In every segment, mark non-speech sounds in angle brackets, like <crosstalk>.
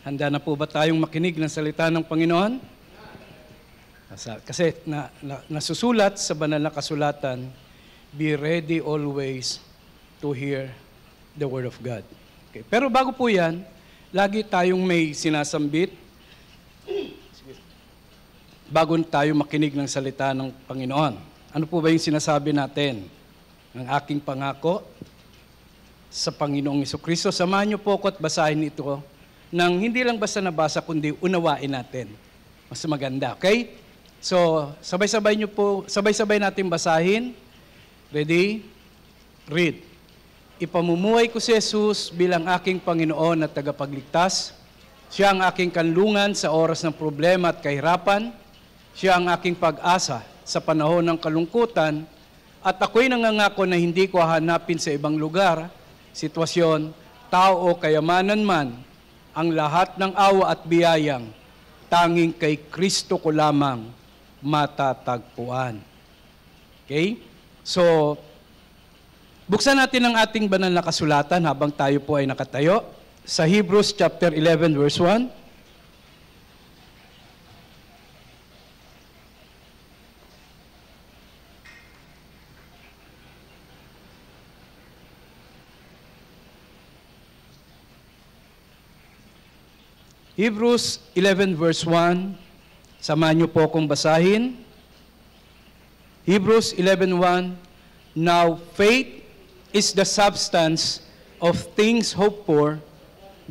Handa na po ba tayong makinig ng salita ng Panginoon? Kasi na, na, nasusulat sa banal na kasulatan, be ready always to hear the Word of God. Okay. Pero bago po yan, lagi tayong may sinasambit bago tayo makinig ng salita ng Panginoon. Ano po ba yung sinasabi natin? Ang aking pangako sa Panginoong Kristo. Samahan niyo po ako at basahin ito nang hindi lang basta nabasa, kundi unawain natin. Mas maganda, okay? So, sabay-sabay nyo po, sabay-sabay natin basahin. Ready? Read. Ipamumuhay ko si Jesus bilang aking Panginoon at tagapagligtas. Siya ang aking kanlungan sa oras ng problema at kahirapan. Siya ang aking pag-asa sa panahon ng kalungkutan at ako'y nangangako na hindi ko hahanapin sa ibang lugar, sitwasyon, tao o kayamanan man ang lahat ng awa at biyayang tanging kay Kristo ko lamang matatagpuan. Okay? So, buksan natin ang ating banal na kasulatan habang tayo po ay nakatayo. Sa Hebrews chapter 11 verse 1, Hebrews 11 verse 1, samahan niyo po kong basahin. Hebrews 11.1, Now faith is the substance of things hoped for,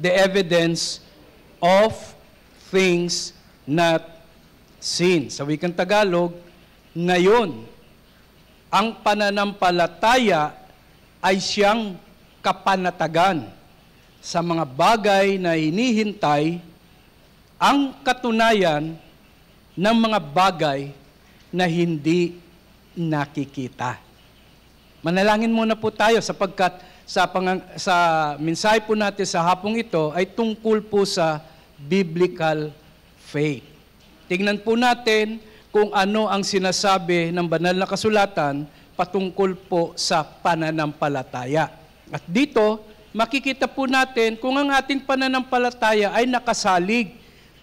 the evidence of things not seen. Sa wikang Tagalog, ngayon, ang pananampalataya ay siyang kapanatagan sa mga bagay na hinihintay ang katunayan ng mga bagay na hindi nakikita. Manalangin muna po tayo sapagkat sa, pangang, sa minsay po natin sa hapong ito ay tungkol po sa biblical faith. Tingnan po natin kung ano ang sinasabi ng banal na kasulatan patungkol po sa pananampalataya. At dito, makikita po natin kung ang ating pananampalataya ay nakasalig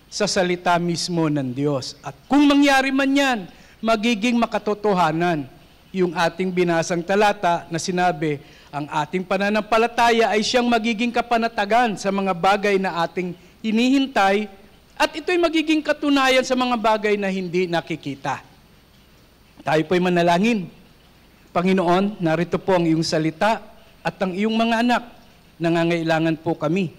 sa salita mismo ng Diyos. At kung mangyari man yan, magiging makatotohanan yung ating binasang talata na sinabi, ang ating pananampalataya ay siyang magiging kapanatagan sa mga bagay na ating hinihintay at ito'y magiging katunayan sa mga bagay na hindi nakikita. Tayo po'y manalangin. Panginoon, narito po ang iyong salita at ang iyong mga anak. Nangangailangan po kami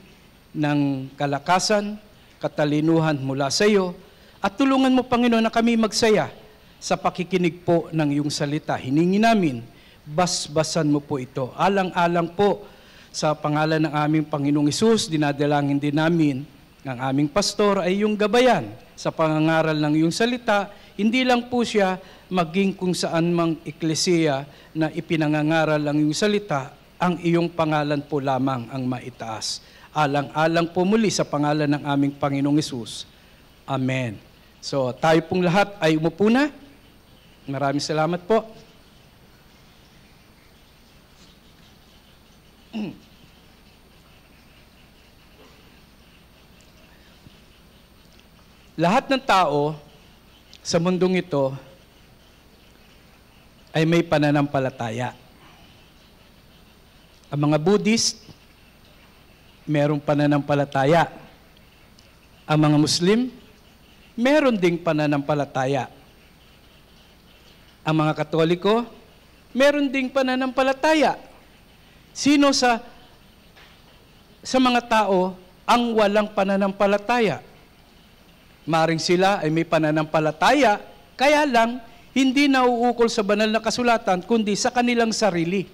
ng kalakasan, katalinuhan mula sa iyo at tulungan mo, Panginoon, na kami magsaya sa pakikinig po ng iyong salita. Hiningi namin, basbasan mo po ito. Alang-alang po sa pangalan ng aming Panginoong Isus, dinadalangin din namin ng aming pastor ay yung gabayan sa pangangaral ng iyong salita. Hindi lang po siya maging kung saan mang eklesiya na ipinangangaral ang iyong salita, ang iyong pangalan po lamang ang maitaas alang-alang po muli sa pangalan ng aming Panginoong Isus. Amen. So tayo pong lahat ay umupo na. Maraming salamat po. <clears throat> Lahat ng tao sa mundong ito ay may pananampalataya. Ang mga Buddhist, merong pananampalataya. Ang mga Muslim, meron ding pananampalataya. Ang mga Katoliko, meron ding pananampalataya. Sino sa sa mga tao ang walang pananampalataya? Maring sila ay may pananampalataya, kaya lang hindi nauukol sa banal na kasulatan kundi sa kanilang sarili.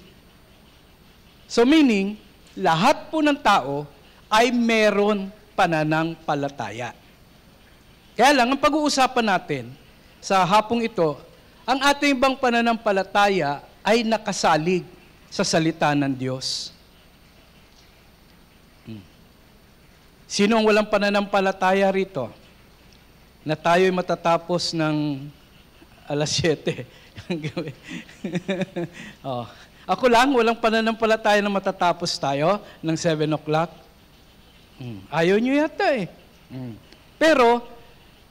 So meaning, lahat po ng tao ay meron pananampalataya. Kaya lang, ang pag-uusapan natin sa hapong ito, ang ating bang pananampalataya ay nakasalig sa salita ng Diyos. Hmm. Sino ang walang pananampalataya rito? Na tayo'y matatapos ng alas 7 <laughs> ng gabi. <laughs> oh. Ako lang, walang pananampalataya na matatapos tayo ng 7 o'clock. Hmm. Ayaw nyo yata eh. Hmm. Pero,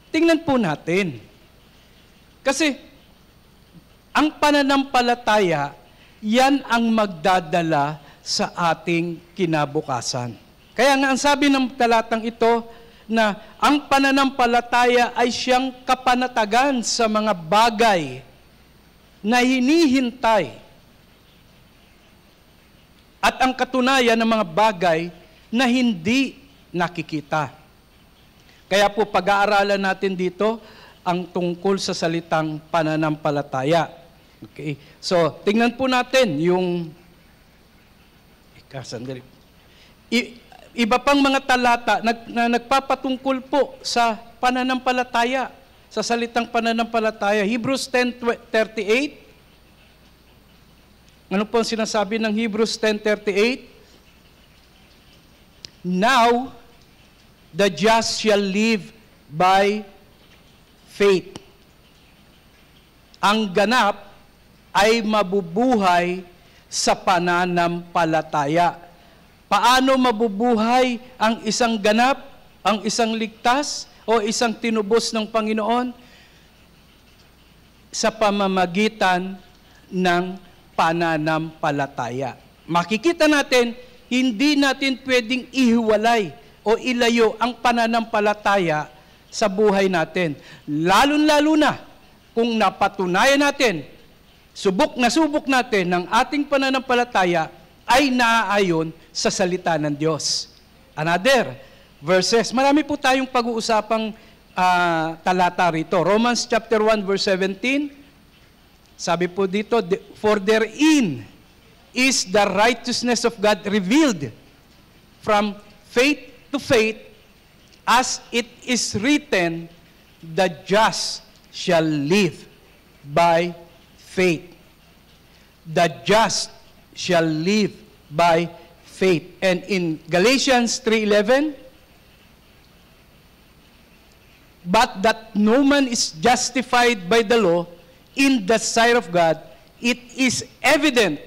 tingnan po natin. Kasi, ang pananampalataya, yan ang magdadala sa ating kinabukasan. Kaya nga, ang sabi ng talatang ito, na ang pananampalataya ay siyang kapanatagan sa mga bagay na hinihintay at ang katunayan ng mga bagay na hindi nakikita. Kaya po pag-aaralan natin dito ang tungkol sa salitang pananampalataya. Okay. So, tingnan po natin yung Ika, I, iba pang mga talata nag, na nagpapatungkol po sa pananampalataya, sa salitang pananampalataya. Hebrews 10:38 ano po ang sinasabi ng Hebrews 10.38? Now, the just shall live by faith. Ang ganap ay mabubuhay sa pananampalataya. Paano mabubuhay ang isang ganap, ang isang ligtas, o isang tinubos ng Panginoon? Sa pamamagitan ng pananampalataya. Makikita natin, hindi natin pwedeng ihiwalay o ilayo ang pananampalataya sa buhay natin. Lalo-lalo na kung napatunayan natin, subok na subok natin ng ating pananampalataya ay naaayon sa salita ng Diyos. Another verses, marami po tayong pag-uusapang uh, talata rito. Romans chapter 1 verse 17, sabi po dito, for therein is the righteousness of God revealed from faith to faith as it is written, the just shall live by faith. The just shall live by faith. And in Galatians 3:11, but that no man is justified by the law, in the sight of God, it is evident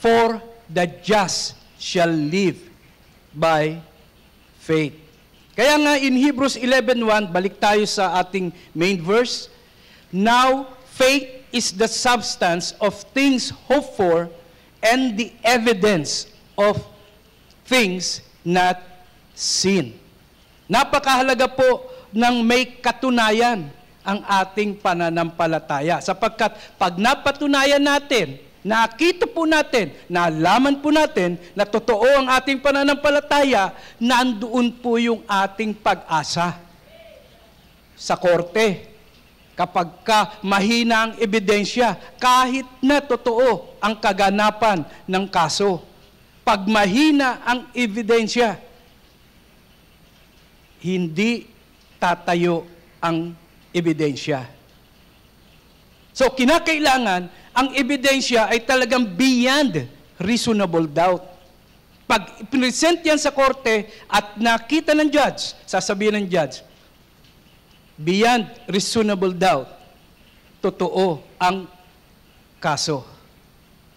for the just shall live by faith. Kaya nga in Hebrews 11.1, balik tayo sa ating main verse, Now faith is the substance of things hoped for and the evidence of things not seen. Napakahalaga po ng may katunayan ang ating pananampalataya. Sapagkat pag napatunayan natin, nakita po natin, nalaman po natin na totoo ang ating pananampalataya, nandoon po yung ating pag-asa sa korte. Kapag ka mahina ang ebidensya, kahit na totoo ang kaganapan ng kaso. Pag mahina ang ebidensya, hindi tatayo ang ebidensya. So, kinakailangan, ang ebidensya ay talagang beyond reasonable doubt. Pag present yan sa korte at nakita ng judge, sasabihin ng judge, beyond reasonable doubt, totoo ang kaso.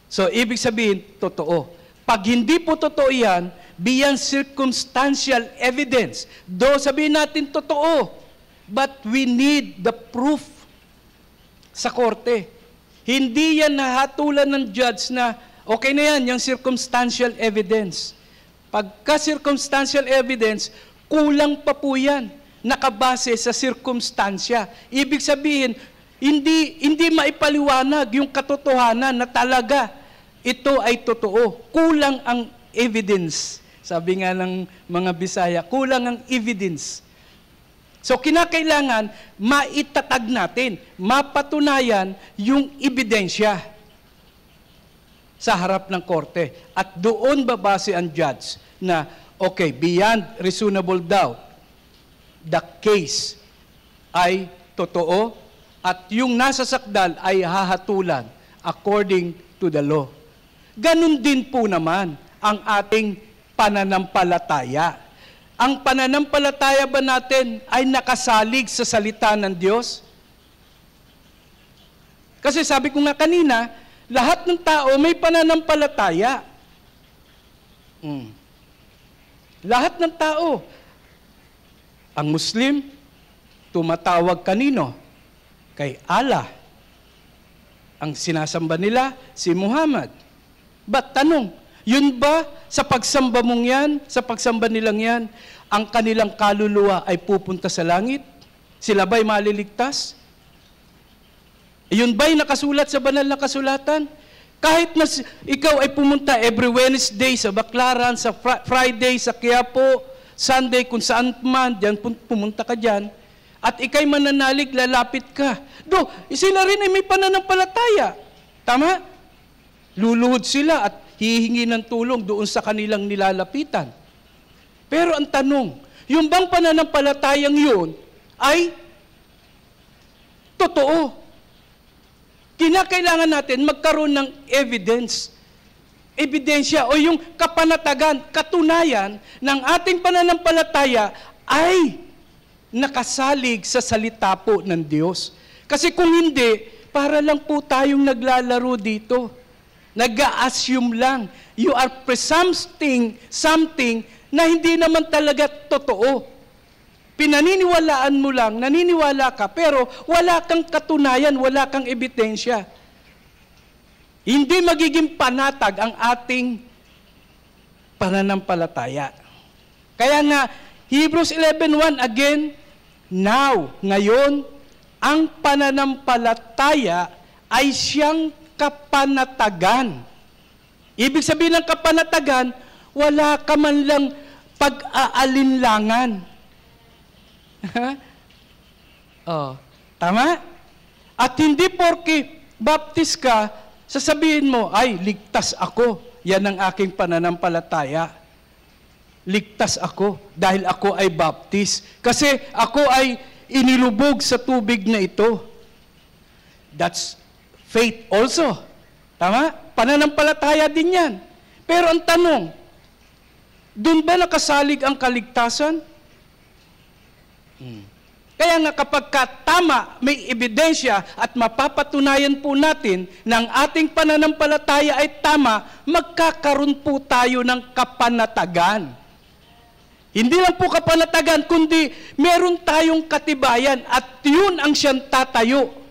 So, ibig sabihin, totoo. Pag hindi po totoo yan, beyond circumstantial evidence, do sabihin natin totoo, But we need the proof sa korte. Hindi yan nahatulan ng judge na okay na yan, yung circumstantial evidence. Pagka circumstantial evidence, kulang pa po yan nakabase sa sirkumstansya. Ibig sabihin, hindi, hindi maipaliwanag yung katotohanan na talaga ito ay totoo. Kulang ang evidence. Sabi nga ng mga Bisaya, kulang ang evidence So kinakailangan maitatag natin, mapatunayan yung ebidensya sa harap ng korte. At doon babase ang judge na, okay, beyond reasonable doubt, the case ay totoo at yung nasa sakdal ay hahatulan according to the law. Ganun din po naman ang ating pananampalataya. Ang pananampalataya ba natin ay nakasalig sa salita ng Diyos? Kasi sabi ko nga kanina, lahat ng tao may pananampalataya. Hmm. Lahat ng tao. Ang Muslim, tumatawag kanino? Kay Allah. Ang sinasamba nila, si Muhammad. Ba't tanong, yun ba, sa pagsamba mong yan, sa pagsamba nilang yan, ang kanilang kaluluwa ay pupunta sa langit? Sila ba'y maliligtas? Yun ba'y nakasulat sa banal na kasulatan? Kahit na ikaw ay pumunta every Wednesday sa Baclaran, sa fr- Friday, sa Quiapo, Sunday, kung saan man, dyan, pumunta ka dyan, at ikay mananalig, lalapit ka. Do, sila rin ay may pananampalataya. Tama? Luluhod sila at hihingi ng tulong doon sa kanilang nilalapitan. Pero ang tanong, yung bang pananampalatayang yun ay totoo. Kinakailangan natin magkaroon ng evidence. Ebidensya o yung kapanatagan, katunayan ng ating pananampalataya ay nakasalig sa salita po ng Diyos. Kasi kung hindi, para lang po tayong naglalaro dito. Nag-assume lang. You are presumpting something na hindi naman talaga totoo. Pinaniniwalaan mo lang, naniniwala ka, pero wala kang katunayan, wala kang ebidensya. Hindi magiging panatag ang ating pananampalataya. Kaya nga, Hebrews 11.1 again, Now, ngayon, ang pananampalataya ay siyang kapanatagan. Ibig sabihin ng kapanatagan, wala ka man lang pag-aalinlangan. <laughs> oh, tama? At hindi porke baptis ka, sasabihin mo, ay, ligtas ako. Yan ang aking pananampalataya. Ligtas ako dahil ako ay baptis. Kasi ako ay inilubog sa tubig na ito. That's Faith also. Tama? Pananampalataya din yan. Pero ang tanong, doon ba nakasalig ang kaligtasan? Hmm. Kaya nga kapag tama, may ebidensya at mapapatunayan po natin na ang ating pananampalataya ay tama, magkakaroon po tayo ng kapanatagan. Hindi lang po kapanatagan, kundi meron tayong katibayan at yun ang siyang tatayo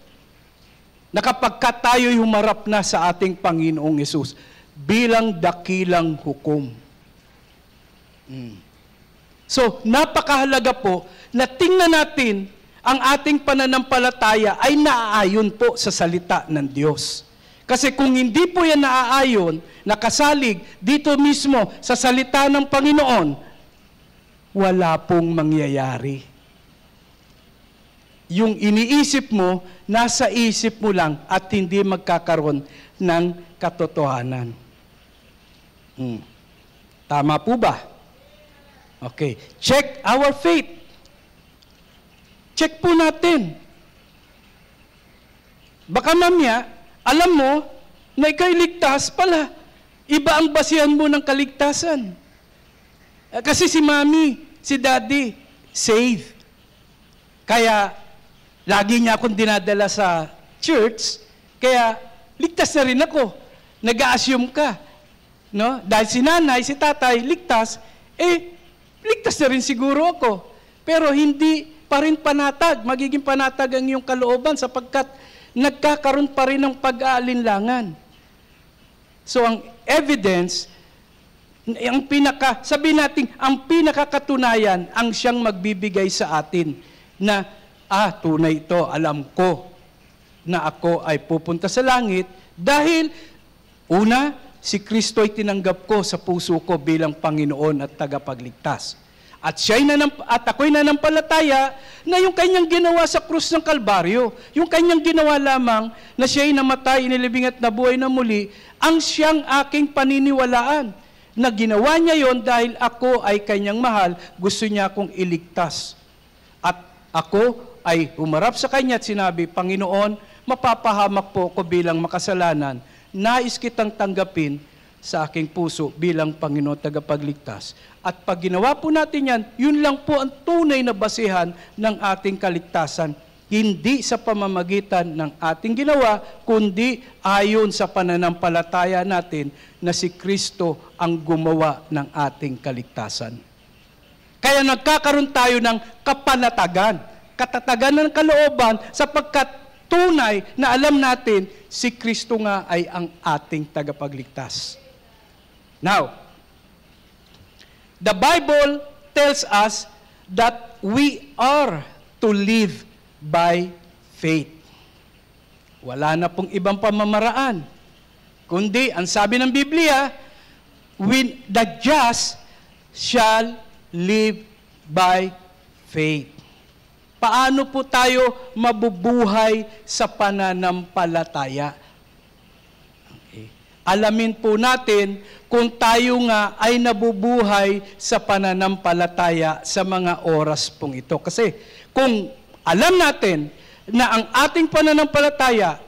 na kapag ka tayo'y humarap na sa ating Panginoong Yesus bilang dakilang hukom. Mm. So, napakahalaga po na tingnan natin ang ating pananampalataya ay naaayon po sa salita ng Diyos. Kasi kung hindi po yan naaayon, nakasalig dito mismo sa salita ng Panginoon, wala pong mangyayari yung iniisip mo, nasa isip mo lang at hindi magkakaroon ng katotohanan. Hmm. Tama po ba? Okay. Check our faith. Check po natin. Baka mamaya, alam mo na ikay ligtas pala. Iba ang basihan mo ng kaligtasan. Eh, kasi si mami, si daddy, saved. Kaya Lagi niya akong dinadala sa church, kaya ligtas na rin ako. Nag-assume ka. No? Dahil si nanay, si tatay, ligtas, eh, ligtas na rin siguro ako. Pero hindi pa rin panatag, magiging panatag ang iyong kalooban sapagkat nagkakaroon pa rin ng pag-aalinlangan. So ang evidence, ang pinaka, sabi natin, ang pinakakatunayan ang siyang magbibigay sa atin na ah, tunay ito, alam ko na ako ay pupunta sa langit dahil, una, si Kristo ay tinanggap ko sa puso ko bilang Panginoon at tagapagligtas. At siya'y nanamp- at ako'y nanampalataya na yung kanyang ginawa sa krus ng Kalbaryo, yung kanyang ginawa lamang na siya ay namatay, inilibing at nabuhay na muli, ang siyang aking paniniwalaan na ginawa niya yon dahil ako ay kanyang mahal, gusto niya akong iligtas. At ako ay umarap sa kanya at sinabi, Panginoon, mapapahamak po ko bilang makasalanan. Nais kitang tanggapin sa aking puso bilang Panginoon tagapagligtas. At pag ginawa po natin yan, yun lang po ang tunay na basihan ng ating kaligtasan. Hindi sa pamamagitan ng ating ginawa, kundi ayon sa pananampalataya natin na si Kristo ang gumawa ng ating kaligtasan. Kaya nagkakaroon tayo ng kapanatagan katatagan ng kalooban sapagkat tunay na alam natin si Kristo nga ay ang ating tagapagligtas. Now, the Bible tells us that we are to live by faith. Wala na pong ibang pamamaraan. Kundi, ang sabi ng Biblia, when the just shall live by faith. Paano po tayo mabubuhay sa pananampalataya? Okay. Alamin po natin kung tayo nga ay nabubuhay sa pananampalataya sa mga oras pong ito. Kasi kung alam natin na ang ating pananampalataya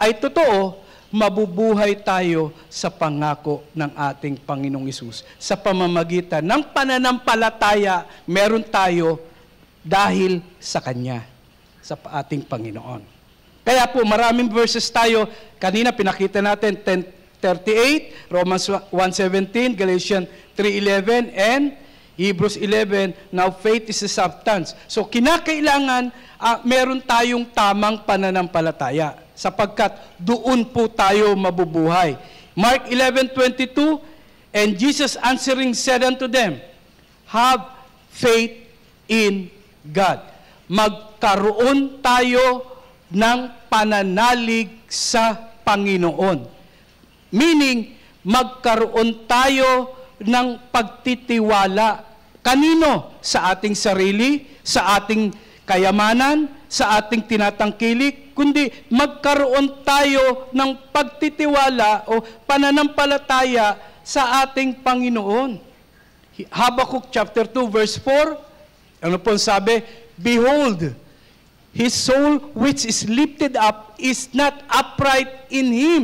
ay totoo, mabubuhay tayo sa pangako ng ating Panginoong Isus. Sa pamamagitan ng pananampalataya, meron tayo dahil sa Kanya, sa ating Panginoon. Kaya po, maraming verses tayo. Kanina pinakita natin 10.38, Romans 1.17, Galatians 3.11, and Hebrews 11, now faith is the substance. So kinakailangan uh, meron tayong tamang pananampalataya sapagkat doon po tayo mabubuhay. Mark 11:22 and Jesus answering said unto them, Have faith in God. Magkaroon tayo ng pananalig sa Panginoon. Meaning, magkaroon tayo ng pagtitiwala. Kanino? Sa ating sarili, sa ating kayamanan, sa ating tinatangkilik, kundi magkaroon tayo ng pagtitiwala o pananampalataya sa ating Panginoon. Habakuk chapter 2 verse 4, ano po sabi? Behold, his soul which is lifted up is not upright in him,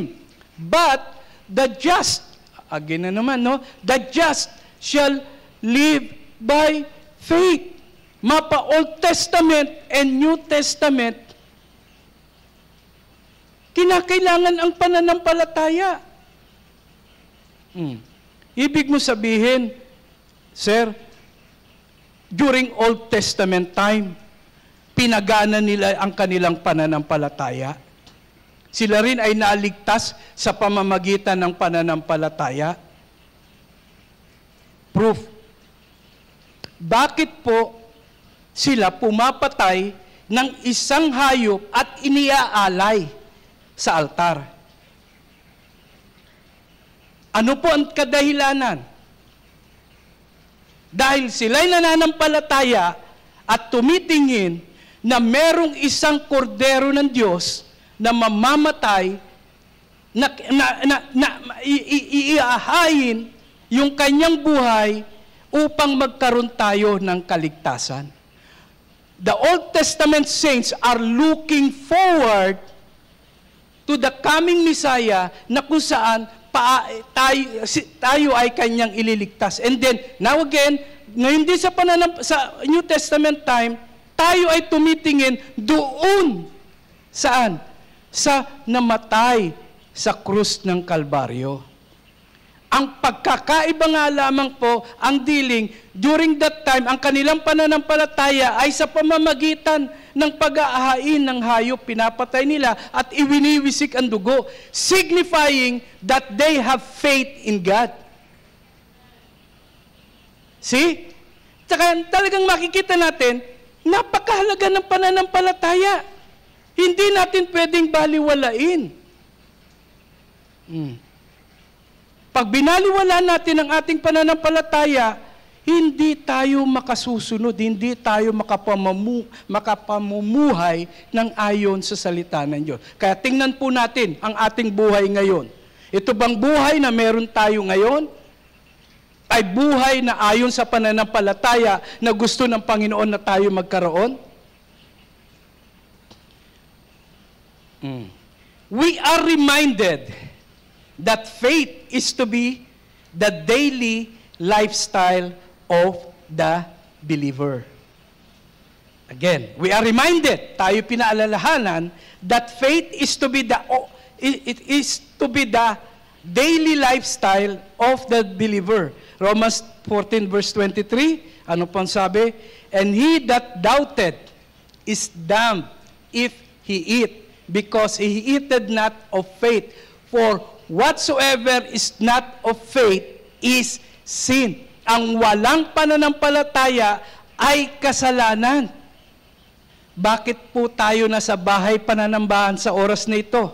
but the just, again na naman, no? The just shall live by faith. Mapa Old Testament and New Testament, kinakailangan ang pananampalataya. Hmm. Ibig mo sabihin, Sir, during Old Testament time, pinagana nila ang kanilang pananampalataya. Sila rin ay naligtas sa pamamagitan ng pananampalataya. Proof. Bakit po sila pumapatay ng isang hayop at iniaalay sa altar? Ano po ang kadahilanan? Dahil sila'y nananampalataya at tumitingin na merong isang kordero ng Diyos na mamamatay na, na, na, na iiahain yung kanyang buhay upang magkaroon tayo ng kaligtasan. The Old Testament saints are looking forward to the coming Messiah na kung saan pa, tayo, tayo ay kanyang ililigtas. And then, now again, ngayon din sa, pananam, sa New Testament time, tayo ay tumitingin doon. Saan? Sa namatay sa krus ng Kalbaryo. Ang pagkakaiba nga lamang po ang dealing during that time ang kanilang pananampalataya ay sa pamamagitan ng pag-aahain ng hayop pinapatay nila at iwiniwisik ang dugo signifying that they have faith in God. See? Tsaka talagang makikita natin napakahalaga ng pananampalataya. Hindi natin pwedeng baliwalain. Mm. Pag binaliwala natin ang ating pananampalataya, hindi tayo makasusunod, hindi tayo makapamumu, makapamumuhay ng ayon sa salita ng Diyos. Kaya tingnan po natin ang ating buhay ngayon. Ito bang buhay na meron tayo ngayon ay buhay na ayon sa pananampalataya na gusto ng Panginoon na tayo magkaroon? Mm. We are reminded that faith is to be the daily lifestyle of the believer. Again, we are reminded, tayo pinaalalahanan, that faith is to be the it is to be the daily lifestyle of the believer. Romans 14 verse 23, ano pang sabi? And he that doubted is damned if he eat, because he eated not of faith. For whatsoever is not of faith is sin. Ang walang pananampalataya ay kasalanan. Bakit po tayo nasa bahay pananambahan sa oras na ito?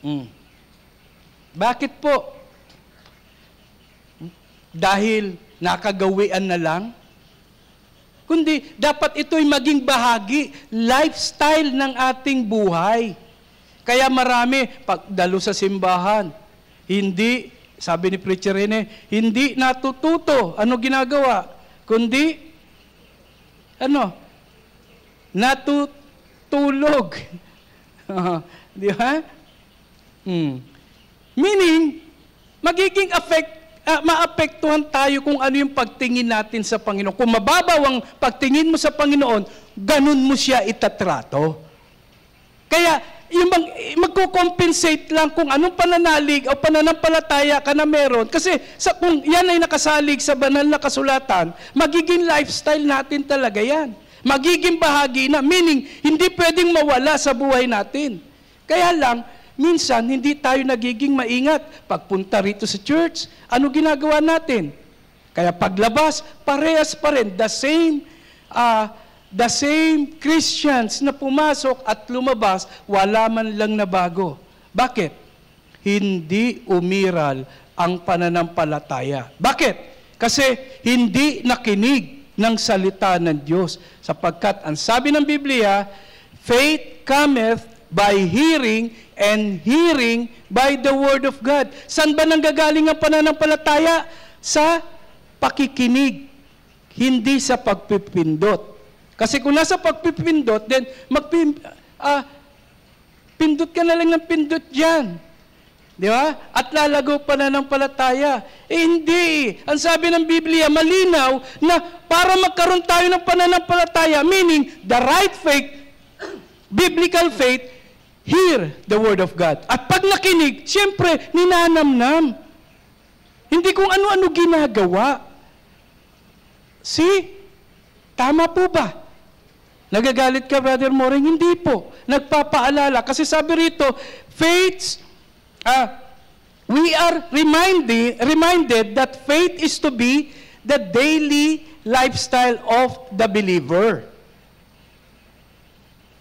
Mm. Bakit po? Hmm? Dahil nakagawian na lang? Kundi dapat ito'y maging bahagi, lifestyle ng ating buhay. Kaya marami, pagdalo sa simbahan, hindi, sabi ni Preacher Rene, hindi natututo. Ano ginagawa? Kundi, ano? Natutulog. <laughs> Di ba? Hmm. Meaning, magiging affect, uh, maapektuhan tayo kung ano yung pagtingin natin sa Panginoon. Kung mababaw ang pagtingin mo sa Panginoon, ganun mo siya itatrato. Kaya, yung mag, magko lang kung anong pananalig o pananampalataya ka na meron. Kasi sa, kung yan ay nakasalig sa banal na kasulatan, magiging lifestyle natin talaga yan. Magiging bahagi na, meaning hindi pwedeng mawala sa buhay natin. Kaya lang, minsan hindi tayo nagiging maingat. Pagpunta rito sa church, ano ginagawa natin? Kaya paglabas, parehas pa rin, the same uh, The same Christians na pumasok at lumabas, wala man lang na bago. Bakit? Hindi umiral ang pananampalataya. Bakit? Kasi hindi nakinig ng salita ng Diyos. Sapagkat ang sabi ng Biblia, faith cometh by hearing and hearing by the word of God. San ba nanggagaling ang pananampalataya? Sa pakikinig, hindi sa pagpipindot. Kasi kung nasa pagpipindot, then magpim, uh, pindot ka na lang ng pindot dyan. Di ba? At lalago pa na ng palataya. Eh, hindi. Ang sabi ng Biblia, malinaw na para magkaroon tayo ng pananampalataya, meaning the right faith, <coughs> biblical faith, hear the word of God. At pag nakinig, siyempre, ninanamnam. Hindi kung ano-ano ginagawa. See? Tama po ba? Nagagalit ka, Brother Moring? Hindi po. Nagpapaalala. Kasi sabi rito, faith, uh, we are reminded, reminded that faith is to be the daily lifestyle of the believer.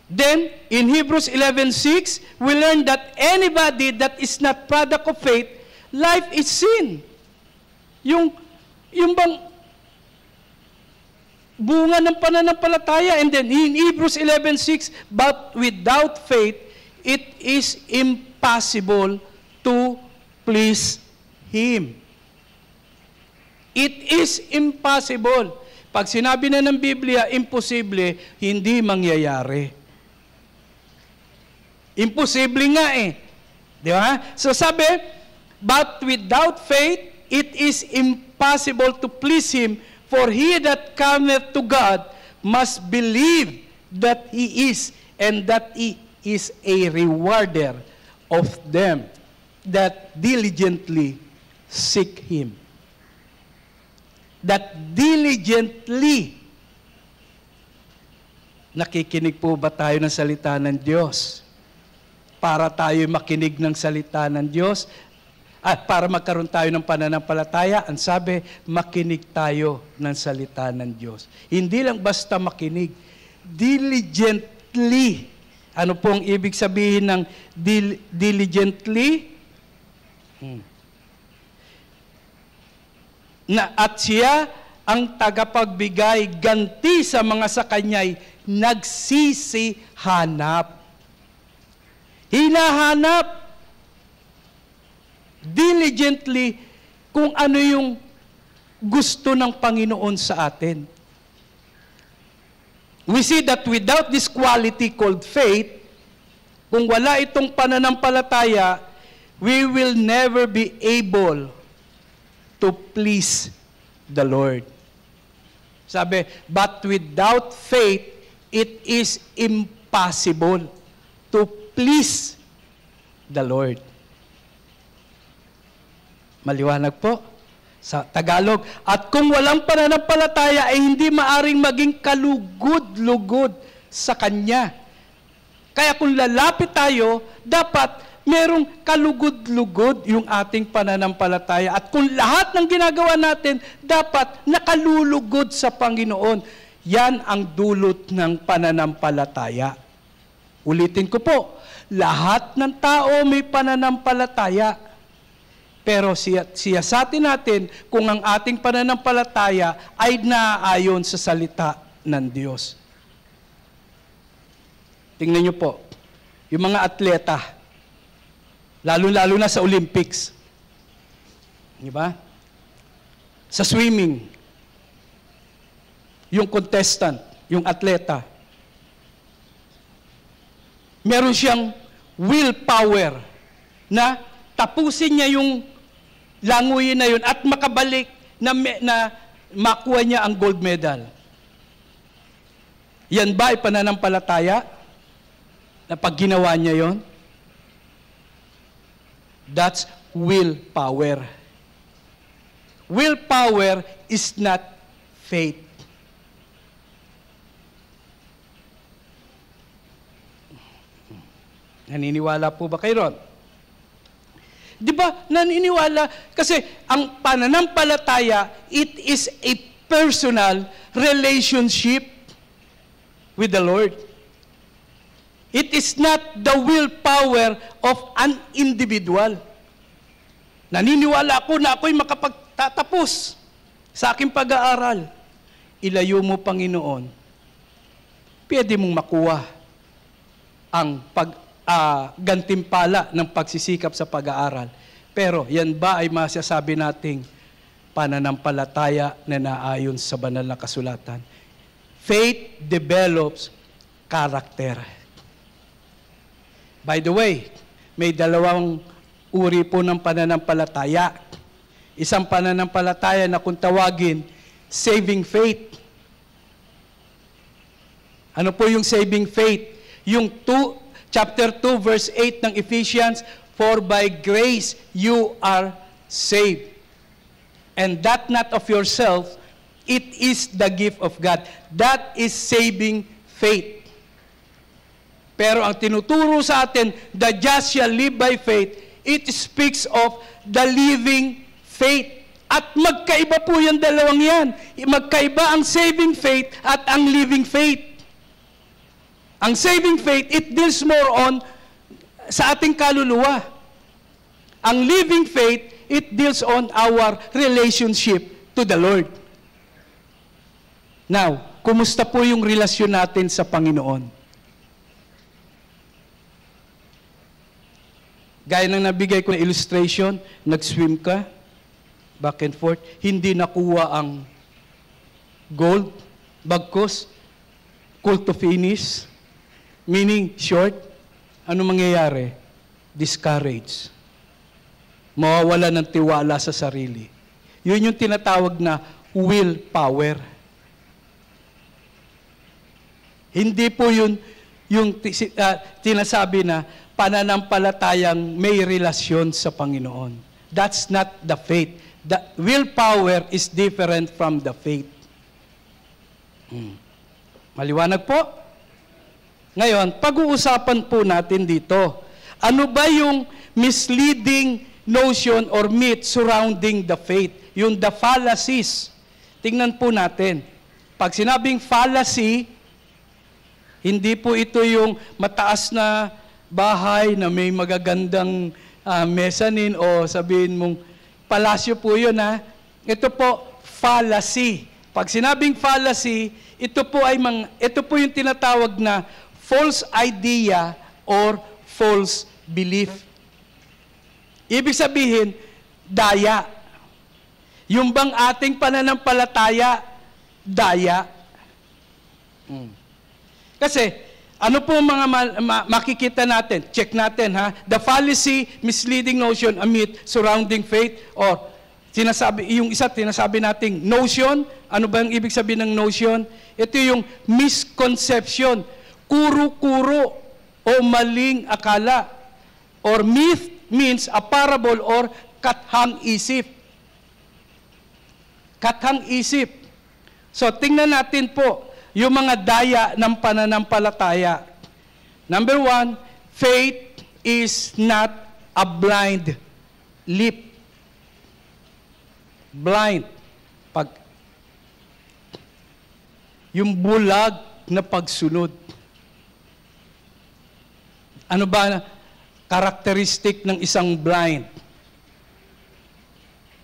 Then, in Hebrews 11.6, we learn that anybody that is not product of faith, life is sin. Yung, yung bang bunga ng pananampalataya. And then in Hebrews 11.6, But without faith, it is impossible to please Him. It is impossible. Pag sinabi na ng Biblia, imposible, hindi mangyayari. Imposible nga eh. Di ba? So sabi, But without faith, it is impossible to please Him For he that cometh to God must believe that he is, and that he is a rewarder of them that diligently seek him. That diligently Nakikinig po ba tayo ng salita ng Diyos? Para tayo makinig ng salita ng Diyos, at para magkaroon tayo ng pananampalataya, ang sabi, makinig tayo ng salita ng Diyos. Hindi lang basta makinig, diligently. Ano pong ibig sabihin ng dil- diligently? Hmm. Na at siya ang tagapagbigay ganti sa mga sa kanya'y nagsisihanap. Hinahanap diligently kung ano yung gusto ng Panginoon sa atin. We see that without this quality called faith, kung wala itong pananampalataya, we will never be able to please the Lord. Sabi, but without faith, it is impossible to please the Lord. Maliwanag po sa Tagalog. At kung walang pananampalataya ay hindi maaring maging kalugod-lugod sa Kanya. Kaya kung lalapit tayo, dapat merong kalugod-lugod yung ating pananampalataya. At kung lahat ng ginagawa natin, dapat nakalulugod sa Panginoon. Yan ang dulot ng pananampalataya. Ulitin ko po, lahat ng tao may pananampalataya. Pero siya, siya sa atin natin kung ang ating pananampalataya ay naayon sa salita ng Diyos. Tingnan niyo po, yung mga atleta, lalo-lalo na sa Olympics, di ba? Sa swimming, yung contestant, yung atleta, meron siyang willpower na tapusin niya yung languyin na yun at makabalik na, na makuha niya ang gold medal. Yan ba ay pananampalataya na pag ginawa niya yon? That's willpower. Willpower is not faith. Naniniwala po ba kayo ron? Di ba? Naniniwala. Kasi ang pananampalataya, it is a personal relationship with the Lord. It is not the willpower of an individual. Naniniwala ako na ako'y makapagtatapos sa aking pag-aaral. Ilayo mo, Panginoon. Pwede mong makuha ang pag uh, gantimpala ng pagsisikap sa pag-aaral. Pero yan ba ay masasabi nating pananampalataya na naayon sa banal na kasulatan? Faith develops character. By the way, may dalawang uri po ng pananampalataya. Isang pananampalataya na kung tawagin, saving faith. Ano po yung saving faith? Yung two chapter 2 verse 8 ng Ephesians, For by grace you are saved. And that not of yourself, it is the gift of God. That is saving faith. Pero ang tinuturo sa atin, the just shall live by faith, it speaks of the living faith. At magkaiba po yung dalawang yan. Magkaiba ang saving faith at ang living faith. Ang saving faith, it deals more on sa ating kaluluwa. Ang living faith, it deals on our relationship to the Lord. Now, kumusta po yung relasyon natin sa Panginoon? Gaya ng nabigay ko na illustration, nag-swim ka, back and forth, hindi nakuha ang gold, bagkos, cool to finish, Meaning, short, ano mangyayari? Discourage. Mawawala ng tiwala sa sarili. Yun yung tinatawag na will power. Hindi po yun yung uh, tinasabi na pananampalatayang may relasyon sa Panginoon. That's not the faith. The will power is different from the faith. Hmm. Maliwanag po? Ngayon, pag-uusapan po natin dito, ano ba yung misleading notion or myth surrounding the faith? Yung the fallacies. Tingnan po natin. Pag sinabing fallacy, hindi po ito yung mataas na bahay na may magagandang uh, mezzanine o sabihin mong palasyo po yun ha. Ito po, fallacy. Pag sinabing fallacy, ito po ay mga, ito po yung tinatawag na false idea or false belief. Ibig sabihin, daya. Yung bang ating pananampalataya, daya. Hmm. Kasi, ano po mga ma- ma- makikita natin? Check natin ha. The fallacy, misleading notion amid surrounding faith or sinasabi, yung isa tinasabi nating notion. Ano ba ang ibig sabihin ng notion? Ito yung misconception kuro-kuro o maling akala. Or myth means a parable or kathang isip. Kathang isip. So tingnan natin po yung mga daya ng pananampalataya. Number one, faith is not a blind leap. Blind. Pag, yung bulag na pagsunod. Ano ba karakteristik ng isang blind?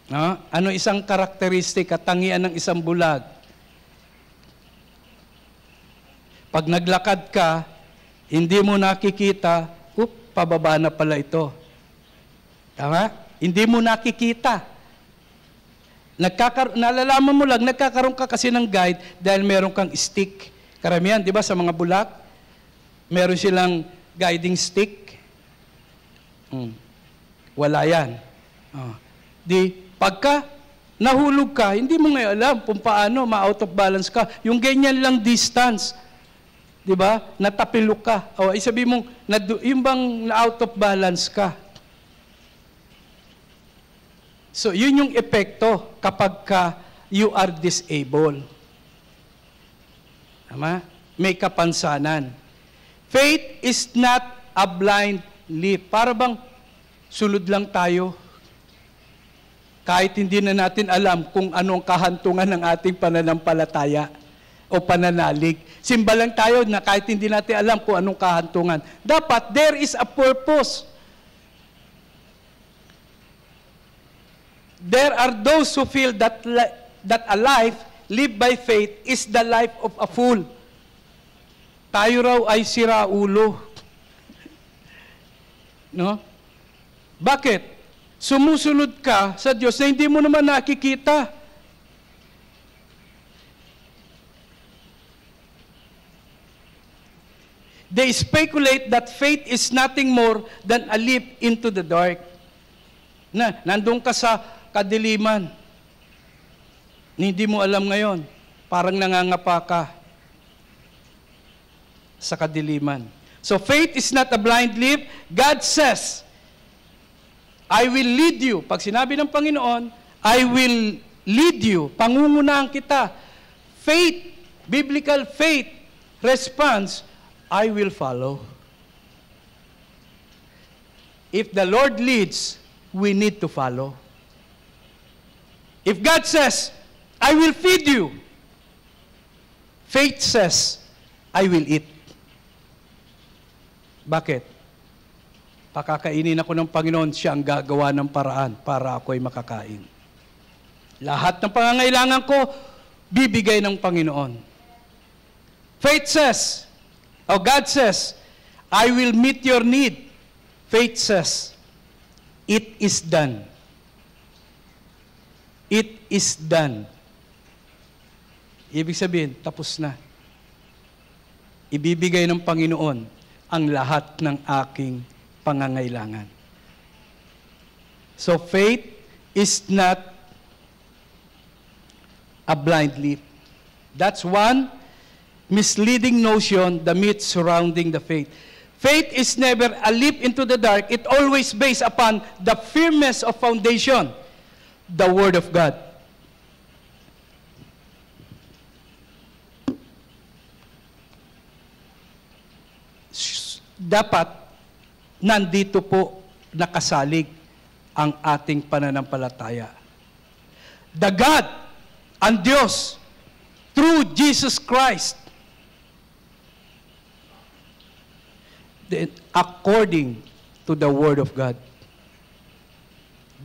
No? Ano isang karakteristik at tangian ng isang bulag? Pag naglakad ka, hindi mo nakikita, up, pababa na pala ito. Tama? Hindi mo nakikita. Nagkakar nalalaman mo lang, nagkakaroon ka kasi ng guide dahil meron kang stick. Karamihan, di ba, sa mga bulak, meron silang guiding stick. Hmm. Wala yan. Oh. Di, pagka nahulog ka, hindi mo ngayon alam kung paano ma-out of balance ka. Yung ganyan lang distance, di ba? Natapilok ka. O, isabi mong, nadu- yung bang na-out of balance ka. So, yun yung epekto kapag ka you are disabled. Tama? May kapansanan. Faith is not a blind leap. Para bang sulod lang tayo. Kahit hindi na natin alam kung anong kahantungan ng ating pananampalataya o pananalig. Simba lang tayo na kahit hindi natin alam kung anong kahantungan. Dapat, there is a purpose. There are those who feel that, that a life lived by faith is the life of a fool. Tayo raw ay sira ulo. No? Bakit? Sumusunod ka sa Diyos na hindi mo naman nakikita. They speculate that faith is nothing more than a leap into the dark. Na, nandun ka sa kadiliman. Hindi mo alam ngayon. Parang nangangapa ka sa kadiliman. So faith is not a blind leap. God says, I will lead you. Pag sinabi ng Panginoon, I will lead you. Pangungunahan kita. Faith, biblical faith, response, I will follow. If the Lord leads, we need to follow. If God says, I will feed you, faith says, I will eat. Bakit? Pakakainin ako ng Panginoon, siya ang gagawa ng paraan para ako ay makakain. Lahat ng pangangailangan ko, bibigay ng Panginoon. Faith says, or God says, I will meet your need. Faith says, it is done. It is done. Ibig sabihin, tapos na. Ibibigay ng Panginoon ang lahat ng aking pangangailangan. So faith is not a blind leap. That's one misleading notion, the myth surrounding the faith. Faith is never a leap into the dark. It always based upon the firmness of foundation, the Word of God. dapat nandito po nakasalig ang ating pananampalataya. The God, ang Diyos, through Jesus Christ, according to the Word of God.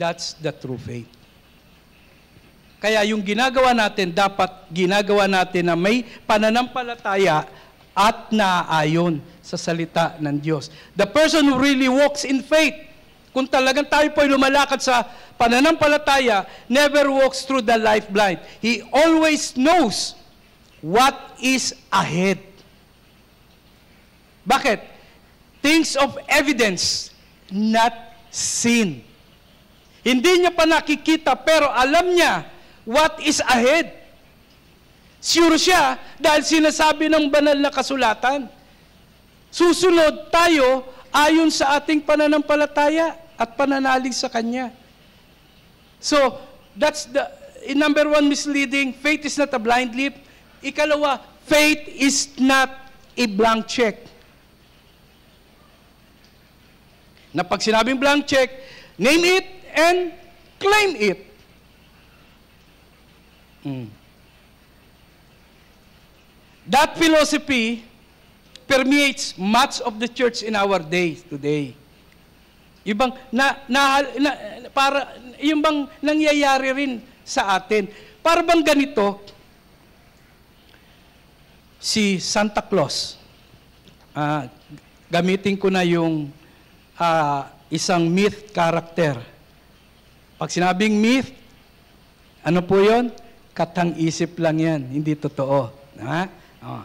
That's the true faith. Kaya yung ginagawa natin, dapat ginagawa natin na may pananampalataya at naayon sa salita ng Diyos. The person who really walks in faith, kung talagang tayo po'y lumalakad sa pananampalataya, never walks through the life blind. He always knows what is ahead. Bakit? Things of evidence, not seen. Hindi niya pa nakikita, pero alam niya what is ahead. Sure siya dahil sinasabi ng banal na kasulatan. Susunod tayo ayon sa ating pananampalataya at pananalig sa Kanya. So, that's the, in number one, misleading. Faith is not a blind leap. Ikalawa, faith is not a blank check. Na pag sinabing blank check, name it and claim it. Mm. That philosophy permeates much of the church in our day today. Ibang na, na, na para yung bang nangyayari rin sa atin. Para bang ganito si Santa Claus. Uh, gamitin ko na yung uh, isang myth character. Pag sinabing myth, ano po 'yon? Katang-isip lang 'yan, hindi totoo, ha? Oh. Ah.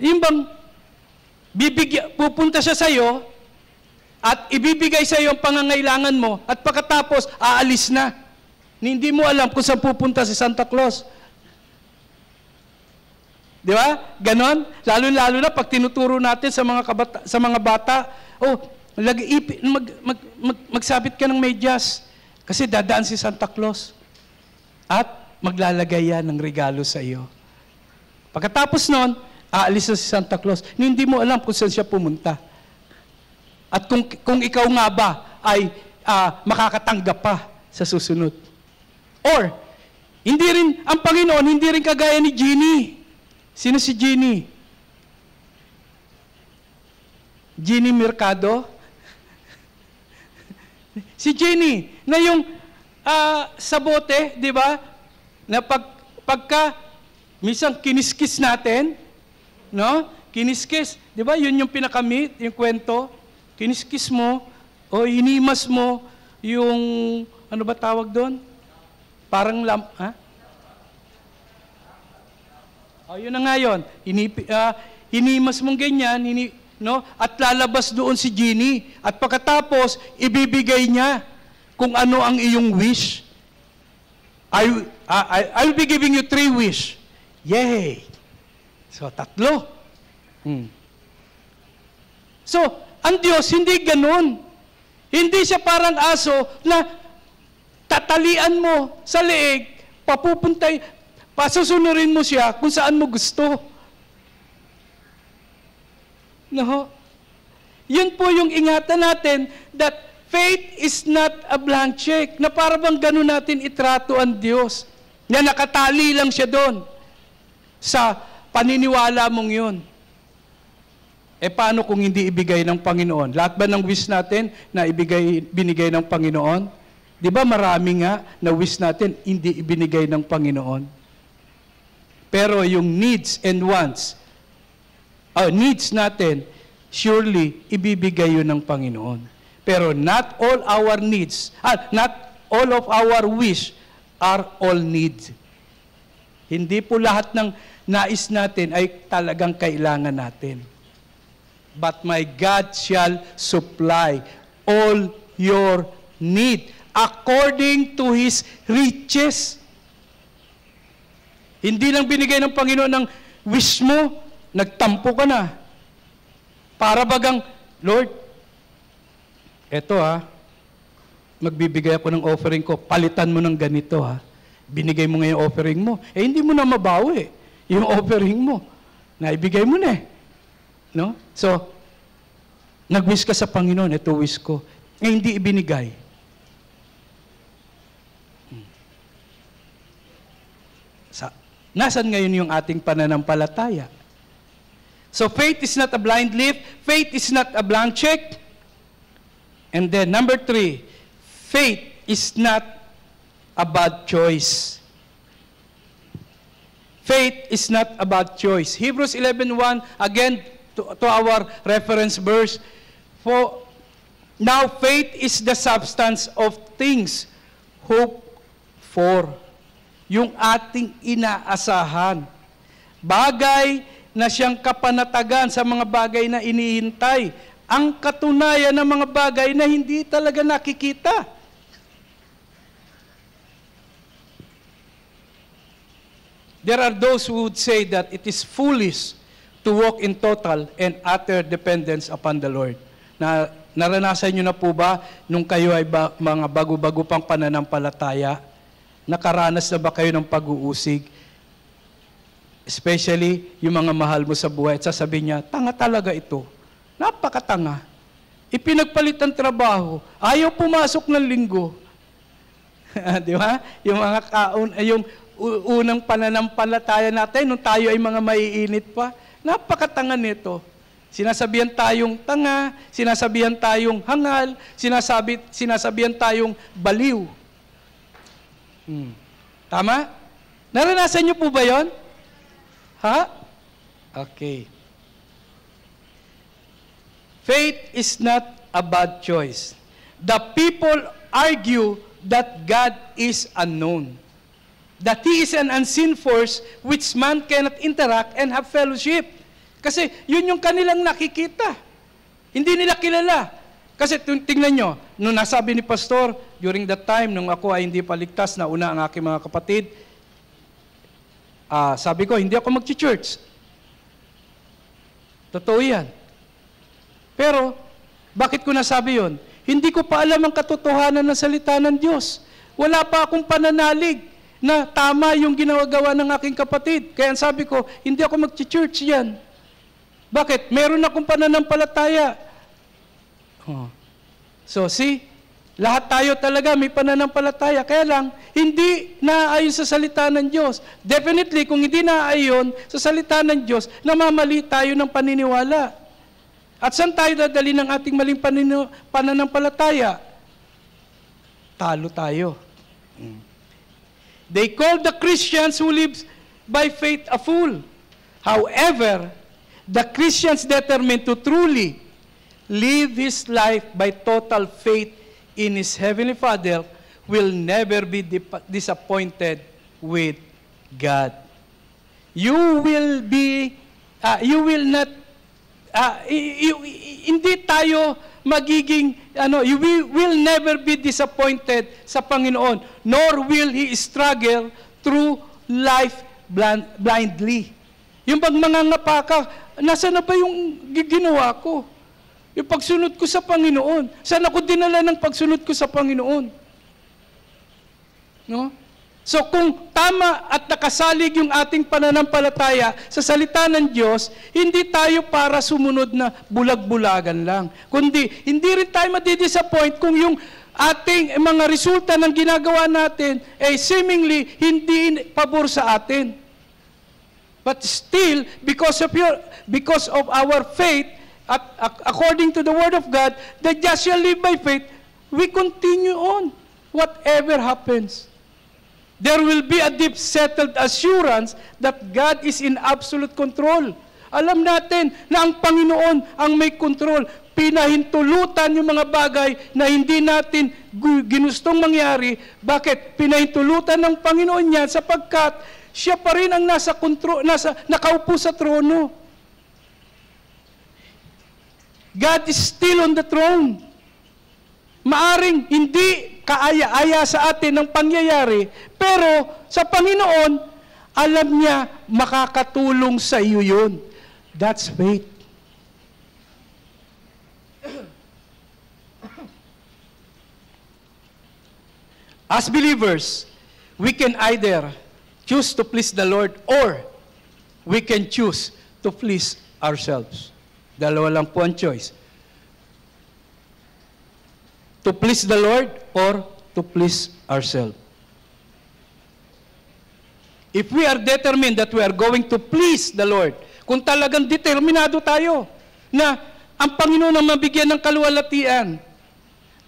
Yung bibigya, pupunta siya sa'yo at ibibigay sa iyo ang pangangailangan mo at pagkatapos aalis na. Hindi mo alam kung saan pupunta si Santa Claus. Di ba? Ganon. Lalo-lalo na pag tinuturo natin sa mga, kabata, sa mga bata, oh, lag, ipi, mag, mag, mag, magsabit ka ng medyas kasi dadaan si Santa Claus at maglalagay yan ng regalo sa iyo. Pagkatapos noon, aalis na si Santa Claus. Hindi mo alam kung saan siya pumunta. At kung, kung ikaw nga ba ay uh, makakatanggap pa sa susunod. Or, hindi rin, ang Panginoon, hindi rin kagaya ni Genie. Sino si Genie? Genie Mercado? <laughs> si Genie, na yung uh, ah, sabote, di ba? Na pag, pagka Minsan kiniskis natin, no? Kiniskis, 'di ba? 'Yun yung pinakamit, yung kwento. Kiniskis mo o inimas mo yung ano ba tawag doon? Parang lamp, ha? Oh, yun na nga yun. Inip, uh, ah, inimas mong ganyan, ini, no? at lalabas doon si Genie. At pagkatapos, ibibigay niya kung ano ang iyong wish. I, I, ah, I, I'll be giving you three wish. Yay! So, tatlo. Hmm. So, ang Diyos hindi ganun. Hindi siya parang aso na tatalian mo sa leeg, papupuntay, pasusunurin mo siya kung saan mo gusto. No? Yun po yung ingatan natin that faith is not a blank check na para bang ganun natin itrato ang Diyos na nakatali lang siya doon sa paniniwala mong yun. E paano kung hindi ibigay ng Panginoon? Lahat ba ng wish natin na ibigay, binigay ng Panginoon? Di ba marami nga na wish natin hindi ibinigay ng Panginoon? Pero yung needs and wants, uh, needs natin, surely ibibigay yun ng Panginoon. Pero not all our needs, uh, not all of our wish are all needs. Hindi po lahat ng nais natin ay talagang kailangan natin. But my God shall supply all your need according to His riches. Hindi lang binigay ng Panginoon ng wish mo, nagtampo ka na. Para bagang, Lord, eto ha, magbibigay ako ng offering ko, palitan mo ng ganito ha. Binigay mo ngayon offering mo, eh hindi mo na mabawi yung <laughs> offering mo. Naibigay mo na eh. No? So, nag ka sa Panginoon, ito wish ko. Ngayon eh, hindi ibinigay. Hmm. Sa, nasan ngayon yung ating pananampalataya? So faith is not a blind leap. Faith is not a blank check. And then number three, faith is not a bad choice. Faith is not about choice. Hebrews 11.1, again, to, to our reference verse, For now faith is the substance of things hoped for. Yung ating inaasahan. Bagay na siyang kapanatagan sa mga bagay na inihintay. Ang katunayan ng mga bagay na hindi talaga nakikita. There are those who would say that it is foolish to walk in total and utter dependence upon the Lord. Na naranasan niyo na po ba nung kayo ay ba, mga bago-bago pang pananampalataya, nakaranas na ba kayo ng pag-uusig? Especially yung mga mahal mo sa buhay at sasabihin niya, tanga talaga ito. Napakatanga. Ipinagpalit ang trabaho. Ayaw pumasok ng linggo. <laughs> Di ba? Yung mga kaun, yung unang pananampalataya natin nung tayo ay mga maiinit pa. Napakatanga nito. Sinasabihan tayong tanga, sinasabihan tayong hangal, sinasabi, sinasabihan tayong baliw. Hmm. Tama? Naranasan niyo po ba yon? Ha? Okay. Faith is not a bad choice. The people argue that God is unknown that He is an unseen force which man cannot interact and have fellowship. Kasi yun yung kanilang nakikita. Hindi nila kilala. Kasi tingnan nyo, nung nasabi ni Pastor, during that time, nung ako ay hindi paligtas, na una ang aking mga kapatid, uh, sabi ko, hindi ako mag-church. Totoo yan. Pero, bakit ko nasabi yon? Hindi ko pa alam ang katotohanan ng salita ng Diyos. Wala pa akong pananalig na tama yung ginagawa ng aking kapatid. Kaya sabi ko, hindi ako mag-church yan. Bakit? Meron akong pananampalataya. Oh. So see, lahat tayo talaga may pananampalataya. Kaya lang, hindi naayon sa salita ng Diyos. Definitely, kung hindi naayon sa salita ng Diyos, namamali tayo ng paniniwala. At saan tayo dadali ng ating maling pananampalataya? Talo tayo. They call the Christians who live by faith a fool. However, the Christian's determined to truly live his life by total faith in his Heavenly Father will never be disappointed with God. You will be, uh, you will not, uh, you, hindi tayo magiging, ano, you will never be disappointed sa Panginoon, nor will he struggle through life blind, blindly. Yung pag mangangapa ka, nasa na ba yung ginawa ko? Yung pagsunod ko sa Panginoon. Saan ako dinala ng pagsunod ko sa Panginoon? No? So kung tama at nakasalig yung ating pananampalataya sa salita ng Diyos, hindi tayo para sumunod na bulag-bulagan lang. Kundi hindi rin tayo madidisappoint kung yung ating mga resulta ng ginagawa natin ay eh, seemingly hindi pabor sa atin. But still, because of, your, because of our faith, at, according to the Word of God, the just shall live by faith, we continue on whatever happens. There will be a deep settled assurance that God is in absolute control. Alam natin na ang Panginoon ang may control. Pinahintulutan yung mga bagay na hindi natin ginustong mangyari. Bakit? Pinahintulutan ng Panginoon yan sapagkat siya pa rin ang nasa, kontrol, nasa nakaupo sa trono. God is still on the throne. Maaring hindi kaaya-aya sa atin ng pangyayari, pero sa Panginoon, alam niya makakatulong sa iyo yun. That's faith. <clears throat> As believers, we can either choose to please the Lord or we can choose to please ourselves. Dalawa lang po ang choice to please the Lord or to please ourselves. If we are determined that we are going to please the Lord, kung talagang determinado tayo na ang Panginoon ang mabigyan ng kaluwalatian,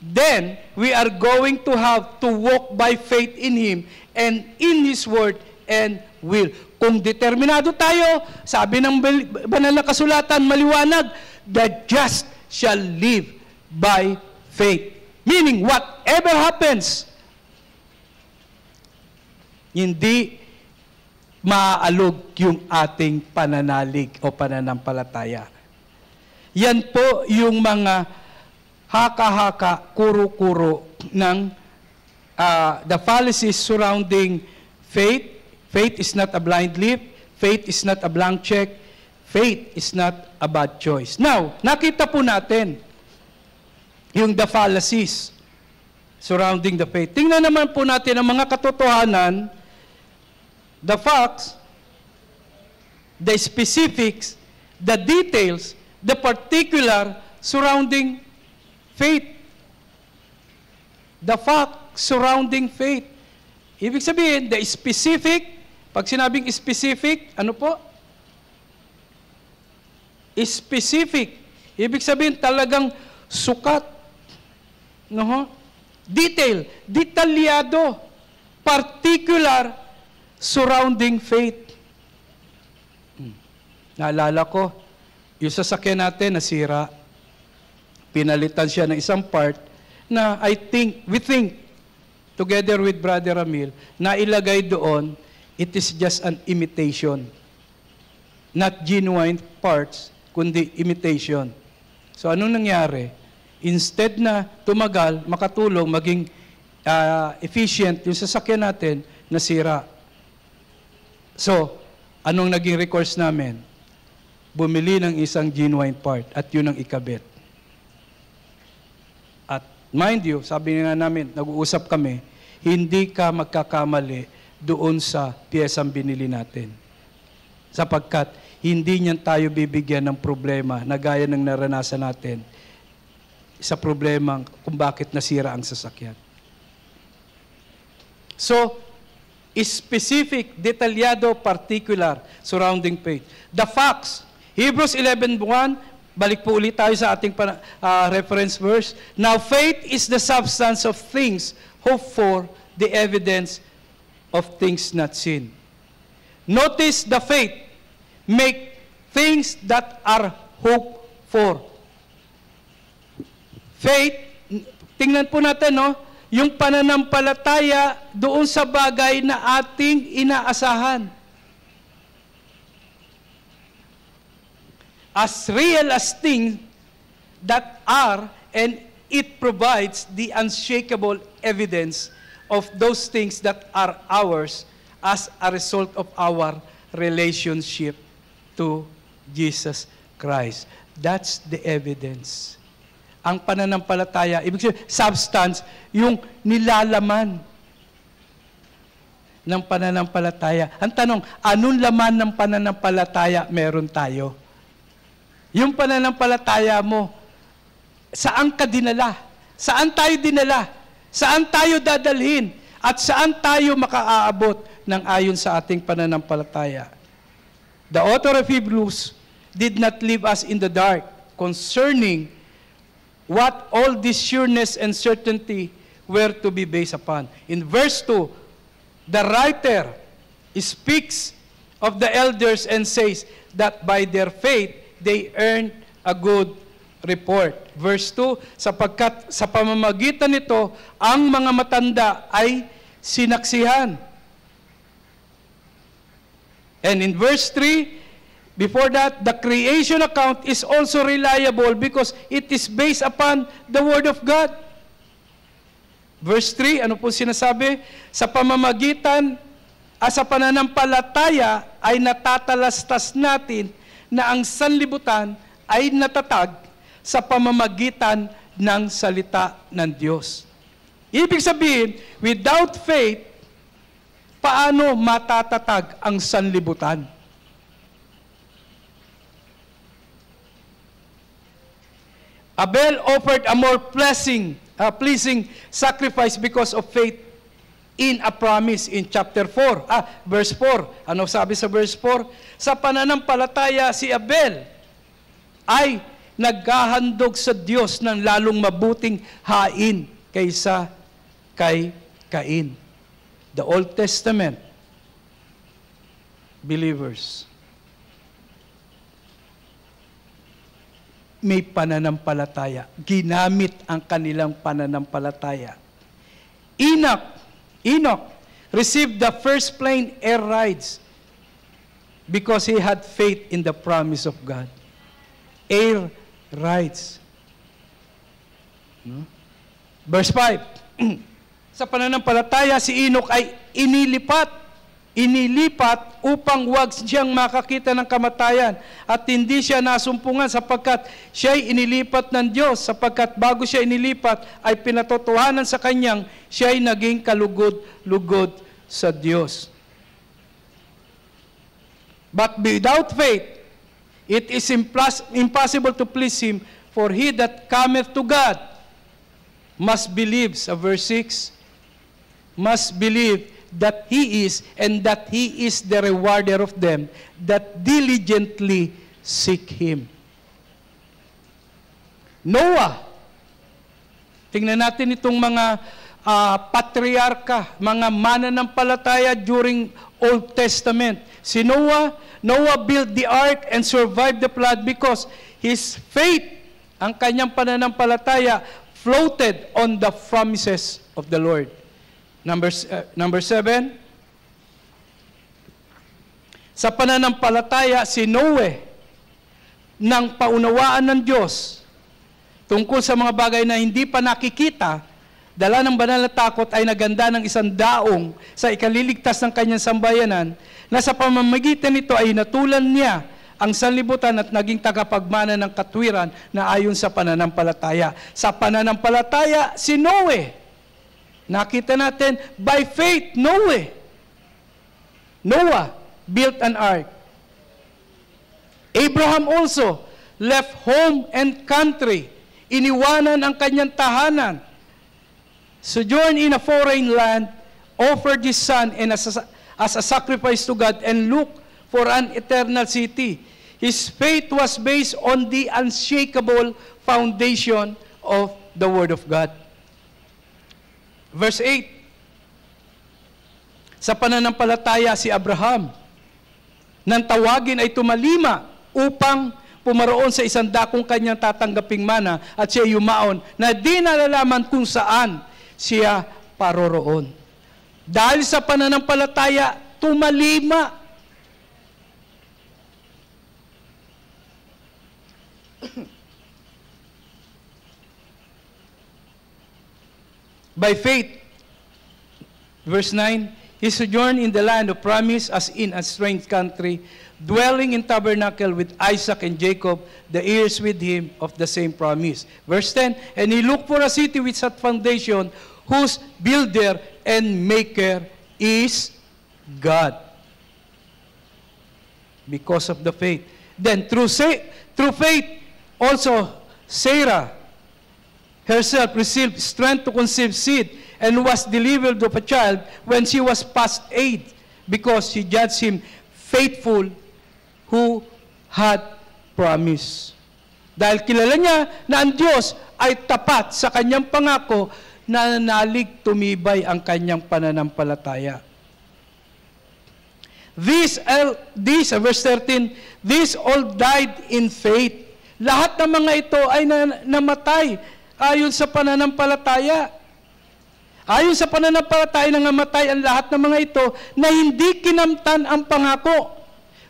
then we are going to have to walk by faith in Him and in His Word and will. Kung determinado tayo, sabi ng banal na kasulatan, maliwanag, the just shall live by faith. Meaning, whatever happens, hindi maalog yung ating pananalig o pananampalataya. Yan po yung mga haka-haka, kuro-kuro ng uh, the fallacies surrounding faith. Faith is not a blind leap. Faith is not a blank check. Faith is not a bad choice. Now, nakita po natin yung the fallacies surrounding the faith. Tingnan naman po natin ang mga katotohanan, the facts, the specifics, the details, the particular surrounding faith. The fact surrounding faith. Ibig sabihin, the specific, pag sinabing specific, ano po? Specific. Ibig sabihin, talagang sukat No? Detail, detalyado, particular surrounding faith. Hmm. Naalala ko, yung sasakyan natin nasira, pinalitan siya ng isang part na I think, we think, together with Brother Ramil, na ilagay doon, it is just an imitation. Not genuine parts, kundi imitation. So anong nangyari? instead na tumagal, makatulong, maging uh, efficient yung sasakyan natin, nasira. So, anong naging recourse namin? Bumili ng isang genuine part at yun ang ikabit. At mind you, sabi nga namin, nag-uusap kami, hindi ka magkakamali doon sa piyesang binili natin. Sapagkat hindi niyan tayo bibigyan ng problema na gaya ng naranasan natin sa problema kung bakit nasira ang sasakyan. So, specific, detalyado, particular surrounding page. The facts, Hebrews 11.1, balik po ulit tayo sa ating uh, reference verse. Now, faith is the substance of things hoped for, the evidence of things not seen. Notice the faith. Make things that are hoped for. Faith, tingnan po natin, no? Yung pananampalataya doon sa bagay na ating inaasahan. As real as things that are and it provides the unshakable evidence of those things that are ours as a result of our relationship to Jesus Christ. That's the evidence ang pananampalataya. Ibig sabihin, substance, yung nilalaman ng pananampalataya. Ang tanong, anong laman ng pananampalataya meron tayo? Yung pananampalataya mo, saan ka dinala? Saan tayo dinala? Saan tayo dadalhin? At saan tayo makaaabot ng ayon sa ating pananampalataya? The author of Hebrews did not leave us in the dark concerning what all this sureness and certainty were to be based upon. In verse 2, the writer speaks of the elders and says that by their faith, they earned a good report. Verse 2, sapagkat sa pamamagitan nito, ang mga matanda ay sinaksihan. And in verse 3, Before that, the creation account is also reliable because it is based upon the Word of God. Verse 3, ano po sinasabi? Sa pamamagitan, ah, sa pananampalataya ay natatalastas natin na ang sanlibutan ay natatag sa pamamagitan ng salita ng Diyos. Ibig sabihin, without faith, paano matatatag ang sanlibutan? Abel offered a more pleasing, uh, pleasing sacrifice because of faith in a promise in chapter 4, ah, verse 4. Ano sabi sa verse 4? Sa pananampalataya si Abel ay nagkahandog sa Diyos ng lalong mabuting hain kaysa kay Cain. The Old Testament believers may pananampalataya. Ginamit ang kanilang pananampalataya. Enoch, Enoch received the first plane air rides because he had faith in the promise of God. Air rides. No? Verse 5. <clears throat> Sa pananampalataya, si Enoch ay inilipat inilipat upang wag siyang makakita ng kamatayan at hindi siya nasumpungan sapagkat siya'y inilipat ng Diyos sapagkat bago siya inilipat ay pinatotohanan sa kanyang siya'y naging kalugod-lugod sa Diyos. But without faith, it is impossible to please Him for he that cometh to God must believe, sa verse 6, must believe that He is, and that He is the rewarder of them that diligently seek Him. Noah. Tingnan natin itong mga uh, patriarka, mga mananampalataya during Old Testament. Si Noah, Noah built the ark and survived the flood because his faith, ang kanyang pananampalataya, floated on the promises of the Lord. Number, uh, number seven, sa pananampalataya si Noe ng paunawaan ng Diyos tungkol sa mga bagay na hindi pa nakikita, dala ng banal na takot ay naganda ng isang daong sa ikaliligtas ng kanyang sambayanan na sa pamamagitan nito ay natulan niya ang sanlibutan at naging tagapagmana ng katwiran na ayon sa pananampalataya. Sa pananampalataya, si Noe Nakita natin, by faith, Noah. Noah built an ark. Abraham also left home and country. Iniwanan ang kanyang tahanan. Sojourn in a foreign land, offered his son and as a, as a sacrifice to God and look for an eternal city. His faith was based on the unshakable foundation of the Word of God. Verse 8, Sa pananampalataya si Abraham, nang tawagin ay tumalima upang pumaroon sa isang dakong kanyang tatanggaping mana at siya yumaon na di nalalaman kung saan siya paroroon. Dahil sa pananampalataya, tumalima By faith, verse 9, he sojourned in the land of promise as in a strange country, dwelling in tabernacle with Isaac and Jacob, the heirs with him of the same promise. Verse 10, And he looked for a city with such foundation, whose builder and maker is God. Because of the faith. Then through, through faith, also Sarah, herself received strength to conceive seed and was delivered of a child when she was past eight because she judged him faithful who had promised. Dahil kilala niya na ang Diyos ay tapat sa kanyang pangako na nalig tumibay ang kanyang pananampalataya. This, this, uh, verse 13, these all died in faith. Lahat ng mga ito ay na, namatay ayon sa pananampalataya. Ayon sa pananampalataya na namatay ang lahat ng mga ito na hindi kinamtan ang pangako.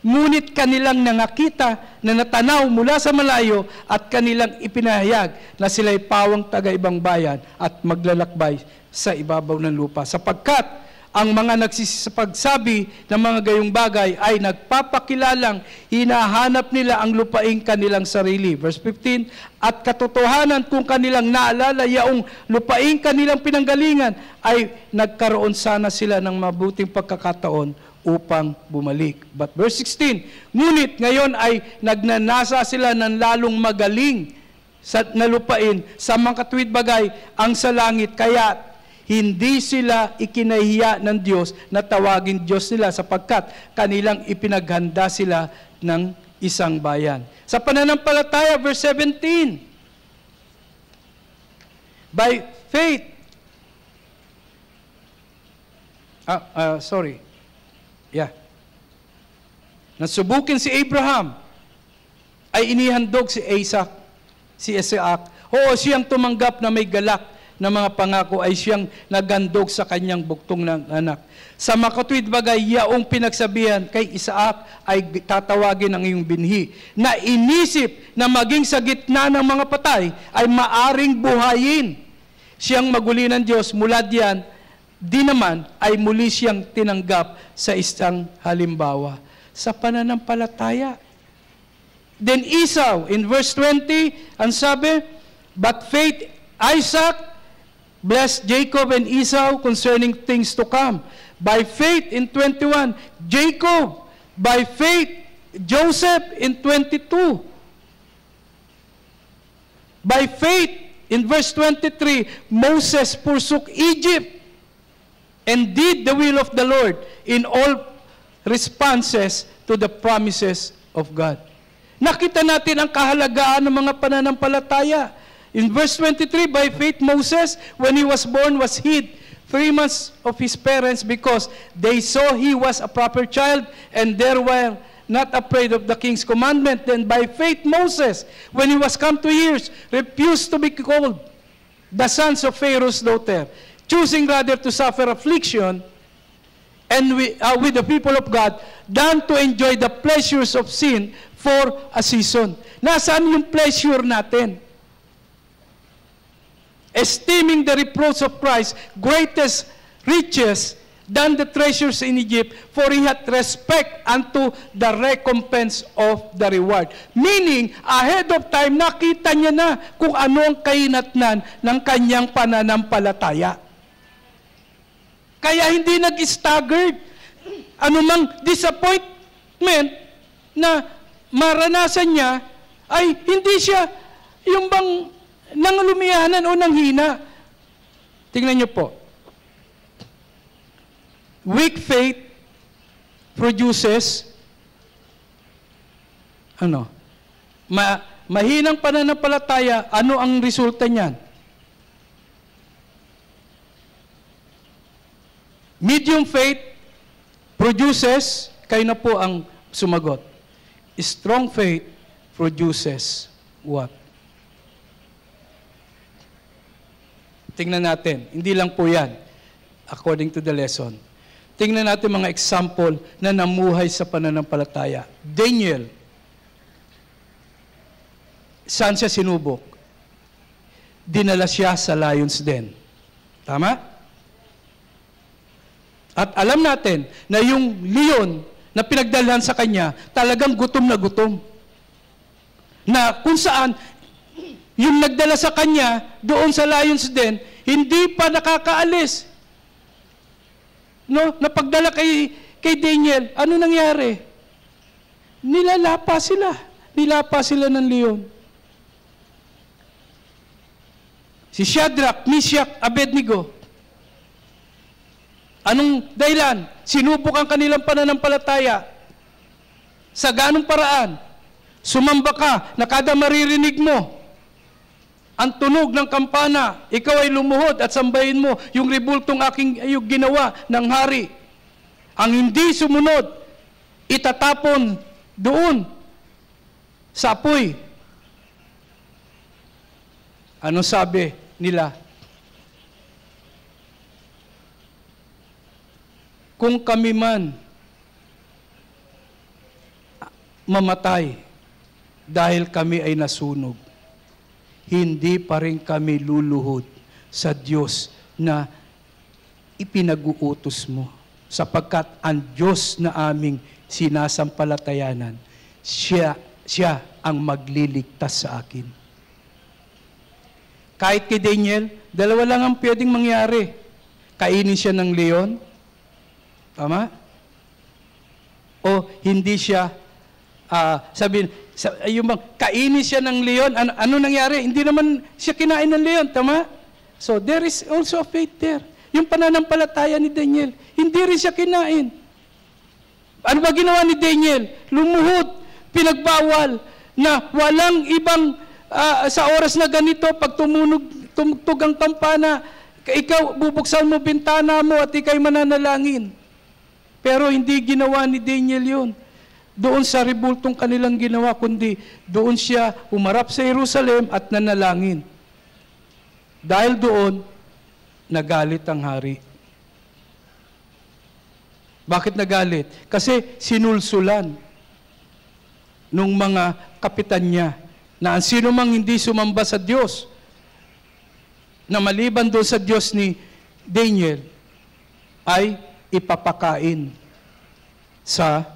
Ngunit kanilang nangakita na natanaw mula sa malayo at kanilang ipinahayag na sila'y pawang taga-ibang bayan at maglalakbay sa ibabaw ng lupa. Sapagkat ang mga nagsisipagsabi ng mga gayong bagay ay nagpapakilalang hinahanap nila ang lupaing kanilang sarili. Verse 15, At katotohanan kung kanilang naalala yaong lupaing kanilang pinanggalingan ay nagkaroon sana sila ng mabuting pagkakataon upang bumalik. But verse 16, Ngunit ngayon ay nagnanasa sila ng lalong magaling sa nalupain sa mga katwid bagay ang sa langit. Kaya hindi sila ikinahiya ng Diyos na tawagin Diyos nila sapagkat kanilang ipinaghanda sila ng isang bayan. Sa pananampalataya, verse 17, By faith, ah, uh, sorry, yeah, nasubukin si Abraham, ay inihandog si Isaac, si Isaac. Oo, siyang tumanggap na may galak na mga pangako ay siyang nagandog sa kanyang buktong ng anak. Sa makatwid bagay, yaong pinagsabihan kay Isaac ay tatawagin ang iyong binhi, na inisip na maging sa gitna ng mga patay ay maaring buhayin. Siyang maguli ng Diyos mula diyan, di naman ay muli siyang tinanggap sa isang halimbawa sa pananampalataya. Then Esau, in verse 20, ang sabi, But faith Isaac blessed Jacob and Esau concerning things to come. By faith in 21, Jacob. By faith, Joseph in 22. By faith, in verse 23, Moses forsook Egypt and did the will of the Lord in all responses to the promises of God. Nakita natin ang kahalagaan ng mga pananampalataya In verse 23, by faith Moses, when he was born, was hid three months of his parents because they saw he was a proper child and there were not afraid of the king's commandment. Then by faith Moses, when he was come to years, refused to be called the sons of Pharaoh's daughter, choosing rather to suffer affliction and we, uh, with the people of God than to enjoy the pleasures of sin for a season. Nasaan yung pleasure natin? esteeming the reproach of Christ greatest riches than the treasures in Egypt, for he had respect unto the recompense of the reward. Meaning, ahead of time, nakita niya na kung ano ang kainatnan ng kanyang pananampalataya. Kaya hindi nag-staggered. Anumang disappointment na maranasan niya, ay hindi siya yung bang ng lumiyanan o ng hina. Tingnan niyo po. Weak faith produces ano? Ma mahinang pananampalataya, ano ang resulta niyan? Medium faith produces, kayo na po ang sumagot. Strong faith produces what? Tingnan natin, hindi lang po yan, according to the lesson. Tingnan natin mga example na namuhay sa pananampalataya. Daniel, saan siya sinubok? Dinala siya sa lion's den. Tama? At alam natin na yung leon na pinagdalhan sa kanya, talagang gutom na gutom. Na kung saan, yung nagdala sa kanya doon sa Lions Den, hindi pa nakakaalis. No, napagdala kay kay Daniel, ano nangyari? Nilalapa sila. Nilapa sila ng leon. Si Shadrach, Meshach, Abednego. Anong dahilan? Sinubok ang kanilang pananampalataya. Sa ganong paraan, sumamba ka na kada maririnig mo ang tunog ng kampana, ikaw ay lumuhod at sambahin mo yung ribultong aking yung ginawa ng hari. Ang hindi sumunod, itatapon doon sa apoy. Ano sabi nila? Kung kami man mamatay dahil kami ay nasunog, hindi pa rin kami luluhod sa Diyos na ipinag-uutos mo. Sapagkat ang Diyos na aming sinasampalatayanan, siya, siya ang magliligtas sa akin. Kahit kay Daniel, dalawa lang ang pwedeng mangyari. Kainin siya ng leon, tama? O hindi siya, uh, sabihin, yung bang kainin siya ng leon, ano, ano nangyari? Hindi naman siya kinain ng leon, tama? So there is also a faith there. Yung pananampalataya ni Daniel, hindi rin siya kinain. Ano ba ginawa ni Daniel? Lumuhod, pinagbawal, na walang ibang uh, sa oras na ganito, pag tumunog, tumugtog ang kampana, ikaw bubuksan mo bintana mo at ikay mananalangin. Pero hindi ginawa ni Daniel yun doon sa rebultong kanilang ginawa, kundi doon siya umarap sa Jerusalem at nanalangin. Dahil doon, nagalit ang hari. Bakit nagalit? Kasi sinulsulan nung mga kapitan niya na ang sino mang hindi sumamba sa Diyos na maliban doon sa Diyos ni Daniel ay ipapakain sa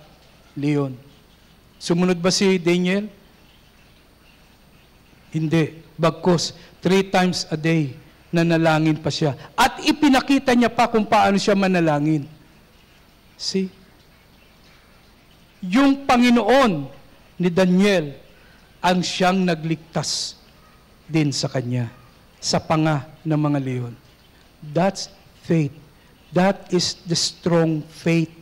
Leon. Sumunod ba si Daniel? Hindi. Bagkos, three times a day, nanalangin pa siya. At ipinakita niya pa kung paano siya manalangin. See? Yung Panginoon ni Daniel ang siyang nagligtas din sa kanya sa panga ng mga leon. That's faith. That is the strong faith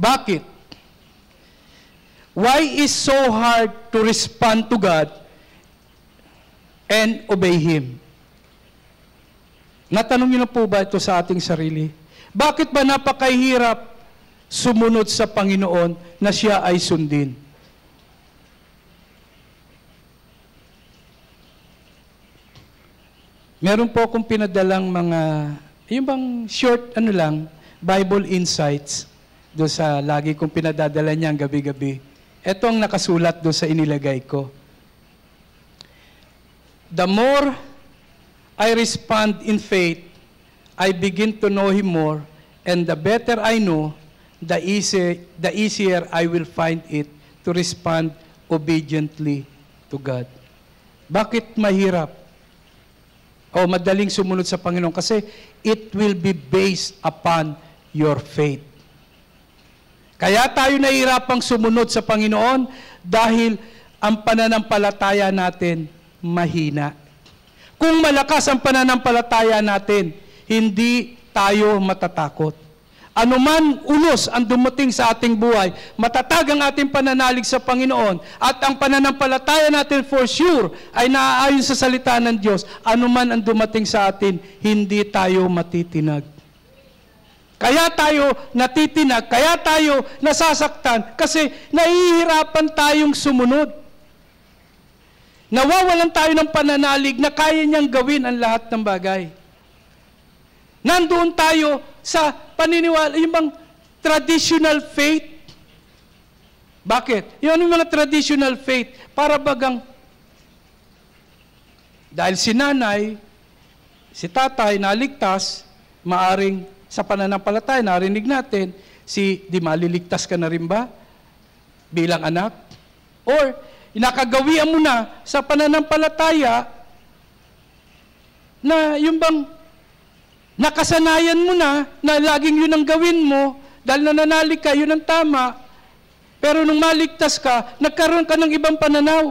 Bakit? Why is so hard to respond to God and obey Him? Natanong niyo na po ba ito sa ating sarili? Bakit ba napakahirap sumunod sa Panginoon na siya ay sundin? Meron po akong pinadalang mga, yung bang short ano lang, Bible Insights do sa lagi kong pinadadala niya gabi-gabi. Ito ang nakasulat do sa inilagay ko. The more I respond in faith, I begin to know Him more, and the better I know, the, easy, the easier I will find it to respond obediently to God. Bakit mahirap? O madaling sumunod sa Panginoon? Kasi it will be based upon your faith. Kaya tayo nahihirapang sumunod sa Panginoon dahil ang pananampalataya natin mahina. Kung malakas ang pananampalataya natin, hindi tayo matatakot. Anuman unos ang dumating sa ating buhay, matatag ang ating pananalig sa Panginoon at ang pananampalataya natin for sure ay naaayon sa salita ng Diyos. Anuman ang dumating sa atin, hindi tayo matitinag. Kaya tayo natitinag, kaya tayo nasasaktan, kasi nahihirapan tayong sumunod. Nawawalan tayo ng pananalig na kaya niyang gawin ang lahat ng bagay. Nandoon tayo sa paniniwala, yung bang traditional faith. Bakit? Yung mga traditional faith? Para bagang, dahil si nanay, si tatay naligtas, maaring sa pananampalataya, narinig natin, si di maliligtas ka na rin ba bilang anak? Or, inakagawian mo na sa pananampalataya na yung bang nakasanayan mo na na laging yun ang gawin mo dahil nananalig ka, yun ang tama. Pero nung maligtas ka, nagkaroon ka ng ibang pananaw.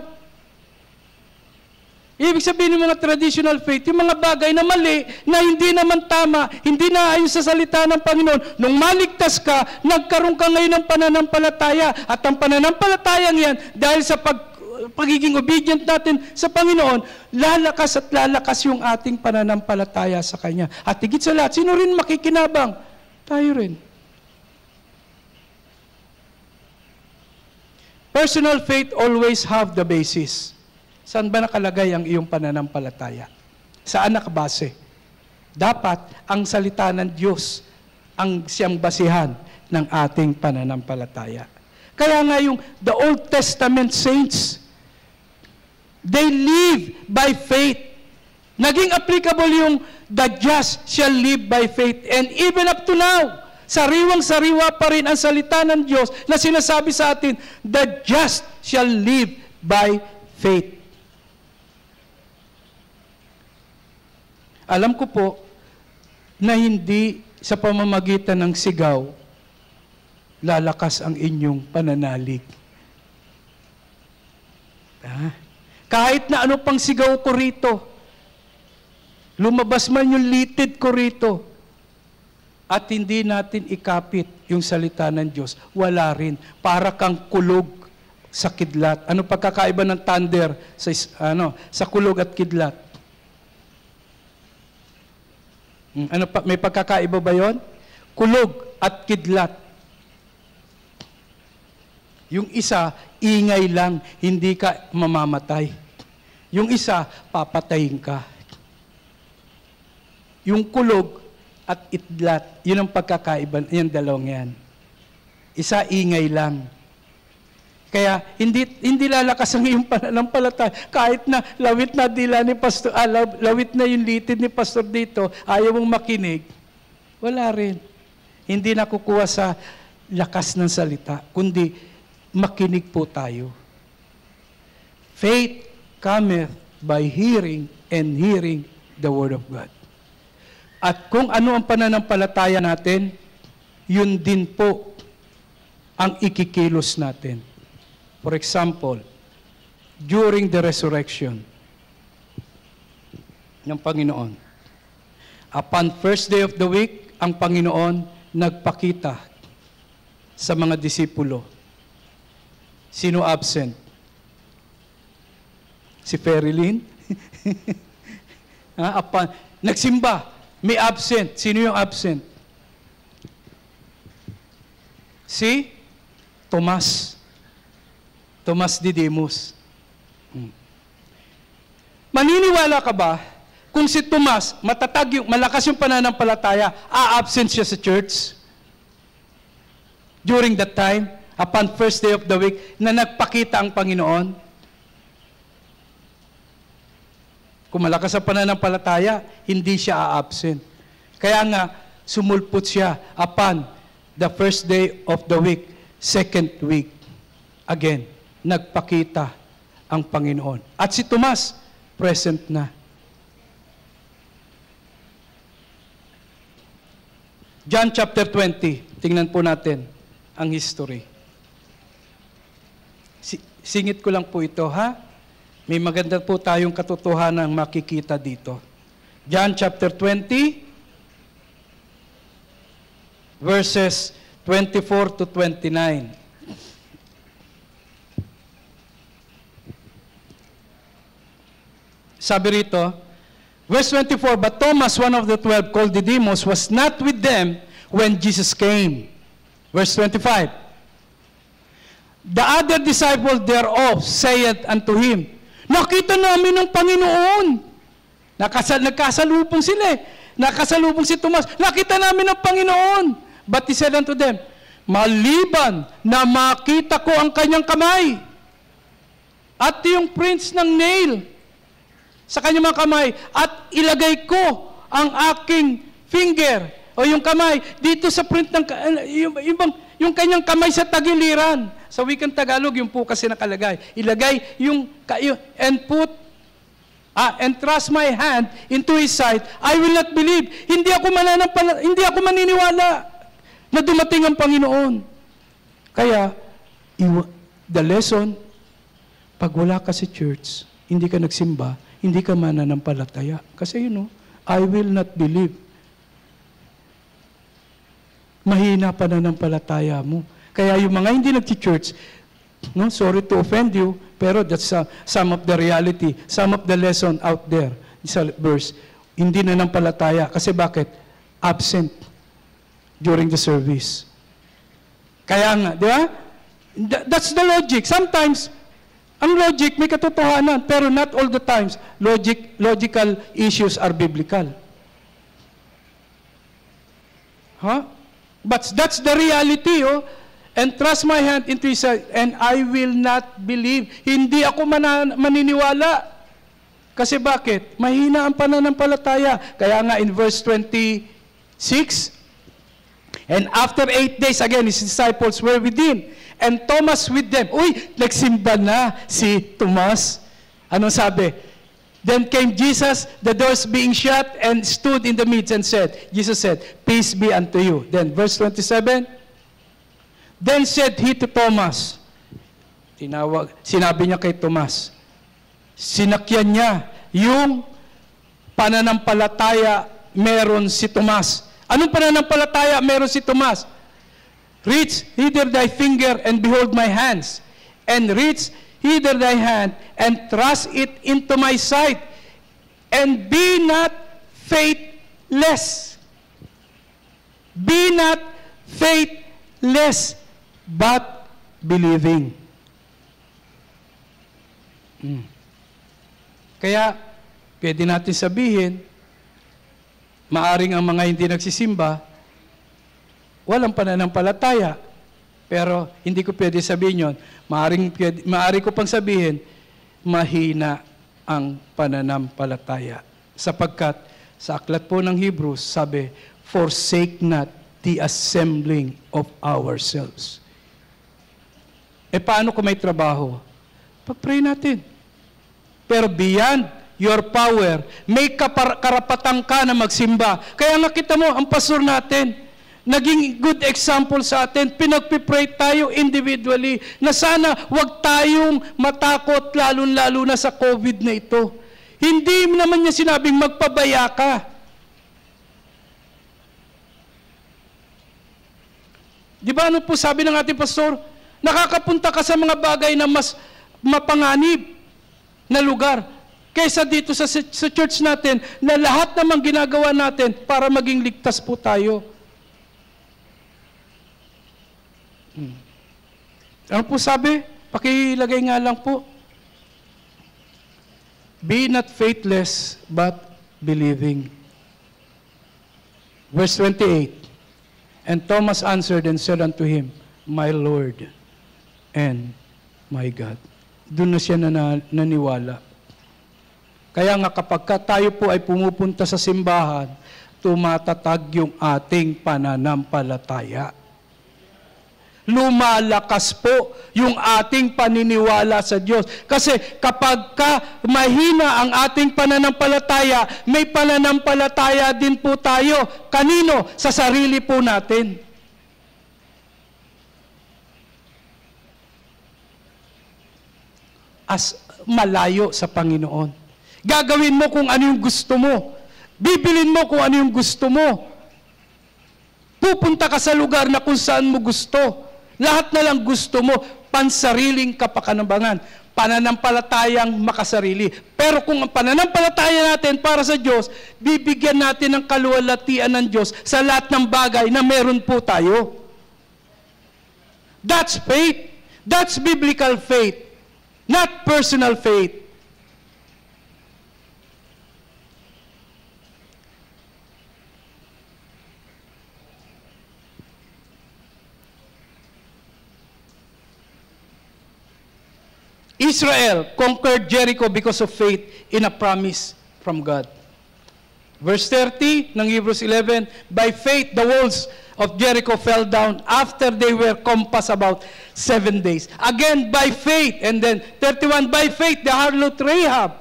Ibig sabihin ng mga traditional faith, yung mga bagay na mali, na hindi naman tama, hindi na ayon sa salita ng Panginoon. Nung maligtas ka, nagkaroon ka ngayon ng pananampalataya. At ang pananampalatayang yan, dahil sa pag, pagiging obedient natin sa Panginoon, lalakas at lalakas yung ating pananampalataya sa Kanya. At higit sa lahat, sino rin makikinabang? Tayo rin. Personal faith always have the basis. Saan ba nakalagay ang iyong pananampalataya? Saan nakabase? Dapat ang salita ng Diyos ang siyang basihan ng ating pananampalataya. Kaya nga yung the Old Testament saints, they live by faith. Naging applicable yung the just shall live by faith. And even up to now, sariwang-sariwa pa rin ang salita ng Diyos na sinasabi sa atin, the just shall live by faith. Alam ko po na hindi sa pamamagitan ng sigaw lalakas ang inyong pananalig. Ha? Kahit na ano pang sigaw ko rito, lumabas man yung litid ko rito, at hindi natin ikapit yung salita ng Diyos, wala rin. Para kang kulog sa kidlat. Ano pagkakaiba ng thunder sa, ano, sa kulog at kidlat? Mm. Ano pa, may pagkakaiba ba yon? Kulog at kidlat. Yung isa, ingay lang, hindi ka mamamatay. Yung isa, papatayin ka. Yung kulog at itlat, yun ang pagkakaiba, yung dalawang yan. Isa, ingay lang. Kaya hindi hindi lalakas ang iyong pananampalataya kahit na lawit na dila ni pastor ah, lawit na yung litid ni pastor dito, ayaw mong makinig. Wala rin. Hindi nakukuha sa lakas ng salita, kundi makinig po tayo. Faith cometh by hearing and hearing the word of God. At kung ano ang pananampalataya natin, yun din po ang ikikilos natin. For example, during the resurrection ng Panginoon, upon first day of the week, ang Panginoon nagpakita sa mga disipulo. Sino absent? Si Ferilyn? ha, <laughs> ah, upon, nagsimba. May absent. Sino yung absent? Si Tomas. Tomas. Tomas Didymus. Hmm. Maniniwala ka ba kung si Tomas, matatag yung, malakas yung pananampalataya, a-absent siya sa church? During that time, upon first day of the week, na nagpakita ang Panginoon? Kung malakas ang pananampalataya, hindi siya a-absent. Kaya nga, sumulpot siya upon the first day of the week, second week, again nagpakita ang Panginoon. At si Tomas, present na. John chapter 20, tingnan po natin ang history. singit ko lang po ito, ha? May maganda po tayong katotohanan ang makikita dito. John chapter 20, verses 24 to 29. Sabi rito, verse 24, But Thomas, one of the twelve, called Didymus, was not with them when Jesus came. Verse 25, The other disciple thereof saith unto him, Nakita namin ng Panginoon. Nakasal, nagkasalubong sila eh. Nakasalubong si Thomas. Nakita namin ng Panginoon. But he said unto them, Maliban na makita ko ang kanyang kamay at yung prints ng nail sa kanyang mga kamay at ilagay ko ang aking finger o yung kamay dito sa print ng eh, yung, yung, yung kanyang kamay sa tagiliran. Sa wikang Tagalog, yung po kasi nakalagay. Ilagay yung, and put ah, and trust my hand into his sight. I will not believe. Hindi ako mananampala, hindi ako maniniwala na dumating ang Panginoon. Kaya the lesson pag wala ka sa church, hindi ka nagsimba, hindi ka mananampalataya. Kasi yun, know, oh, I will not believe. Mahina pa nananampalataya mo. Kaya yung mga hindi nag-church, no, sorry to offend you, pero that's uh, some of the reality, some of the lesson out there sa uh, verse. Hindi na nananampalataya. Kasi bakit? Absent during the service. Kaya nga, di ba? That's the logic. Sometimes, ang logic may katotohanan, pero not all the times logic, logical issues are biblical. Huh? But that's the reality, oh. And trust my hand into his hand, and I will not believe. Hindi ako manan- maniniwala. Kasi bakit? Mahina ang pananampalataya. Kaya nga in verse 26, And after eight days, again, his disciples were within and Thomas with them. Uy, nagsimba na si Thomas. Anong sabi? Then came Jesus, the doors being shut, and stood in the midst and said, Jesus said, Peace be unto you. Then verse 27, Then said he to Thomas, tinawag, sinabi niya kay Thomas, sinakyan niya yung pananampalataya meron si Thomas. Anong pananampalataya meron si Thomas? Reach hither thy finger and behold my hands, and reach hither thy hand and thrust it into my sight, and be not faithless. Be not faithless, but believing. Hmm. Kaya, pwede natin sabihin, maaring ang mga hindi nagsisimba, walang pananampalataya. Pero hindi ko pwede sabihin yon. Maaring, pwede, maari ko pang sabihin, mahina ang pananampalataya. Sapagkat sa aklat po ng Hebrews, sabi, forsake not the assembling of ourselves. E paano kung may trabaho? Pag-pray natin. Pero beyond your power, may karapatang ka na magsimba. Kaya nakita mo, ang pastor natin, naging good example sa atin. Pinagpipray tayo individually na sana wag tayong matakot lalong lalo na sa COVID na ito. Hindi naman niya sinabing magpabaya ka. Di ba ano po sabi ng ating pastor? Nakakapunta ka sa mga bagay na mas mapanganib na lugar kaysa dito sa, sa church natin na lahat namang ginagawa natin para maging ligtas po tayo. Ano po sabi? Pakilagay nga lang po. Be not faithless, but believing. Verse 28, And Thomas answered and said unto him, My Lord and my God. Doon na siya na naniwala. Kaya nga kapag tayo po ay pumupunta sa simbahan, tumatatag yung ating pananampalataya lumalakas po yung ating paniniwala sa Diyos. Kasi kapag ka mahina ang ating pananampalataya, may pananampalataya din po tayo. Kanino? Sa sarili po natin. As malayo sa Panginoon. Gagawin mo kung ano yung gusto mo. Bibilin mo kung ano yung gusto mo. Pupunta ka sa lugar na kung saan mo gusto. Lahat na lang gusto mo, pansariling kapakanabangan, pananampalatayang makasarili. Pero kung ang pananampalataya natin para sa Diyos, bibigyan natin ng kaluwalatian ng Diyos sa lahat ng bagay na meron po tayo. That's faith. That's biblical faith. Not personal faith. Israel conquered Jericho because of faith in a promise from God. Verse 30 ng Hebrews 11, By faith the walls of Jericho fell down after they were compassed about seven days. Again, by faith. And then 31, By faith the harlot Rahab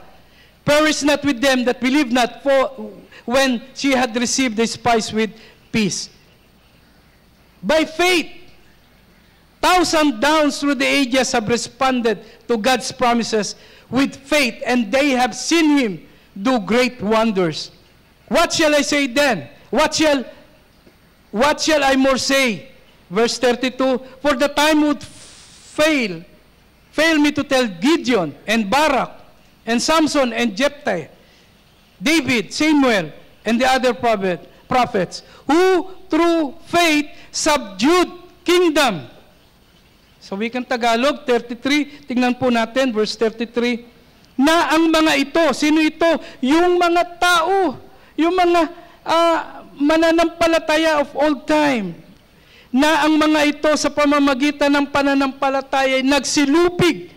perished not with them that believed not for when she had received the spies with peace. By faith, Thousand downs through the ages have responded to God's promises with faith, and they have seen Him do great wonders. What shall I say then? What shall, what shall I more say? Verse 32, For the time would fail, fail me to tell Gideon and Barak and Samson and Jephthah, David, Samuel, and the other prophet, prophets, who through faith subdued kingdom sa wikang Tagalog, 33, tingnan po natin, verse 33, na ang mga ito, sino ito? Yung mga tao, yung mga uh, mananampalataya of all time, na ang mga ito sa pamamagitan ng pananampalataya ay nagsilupig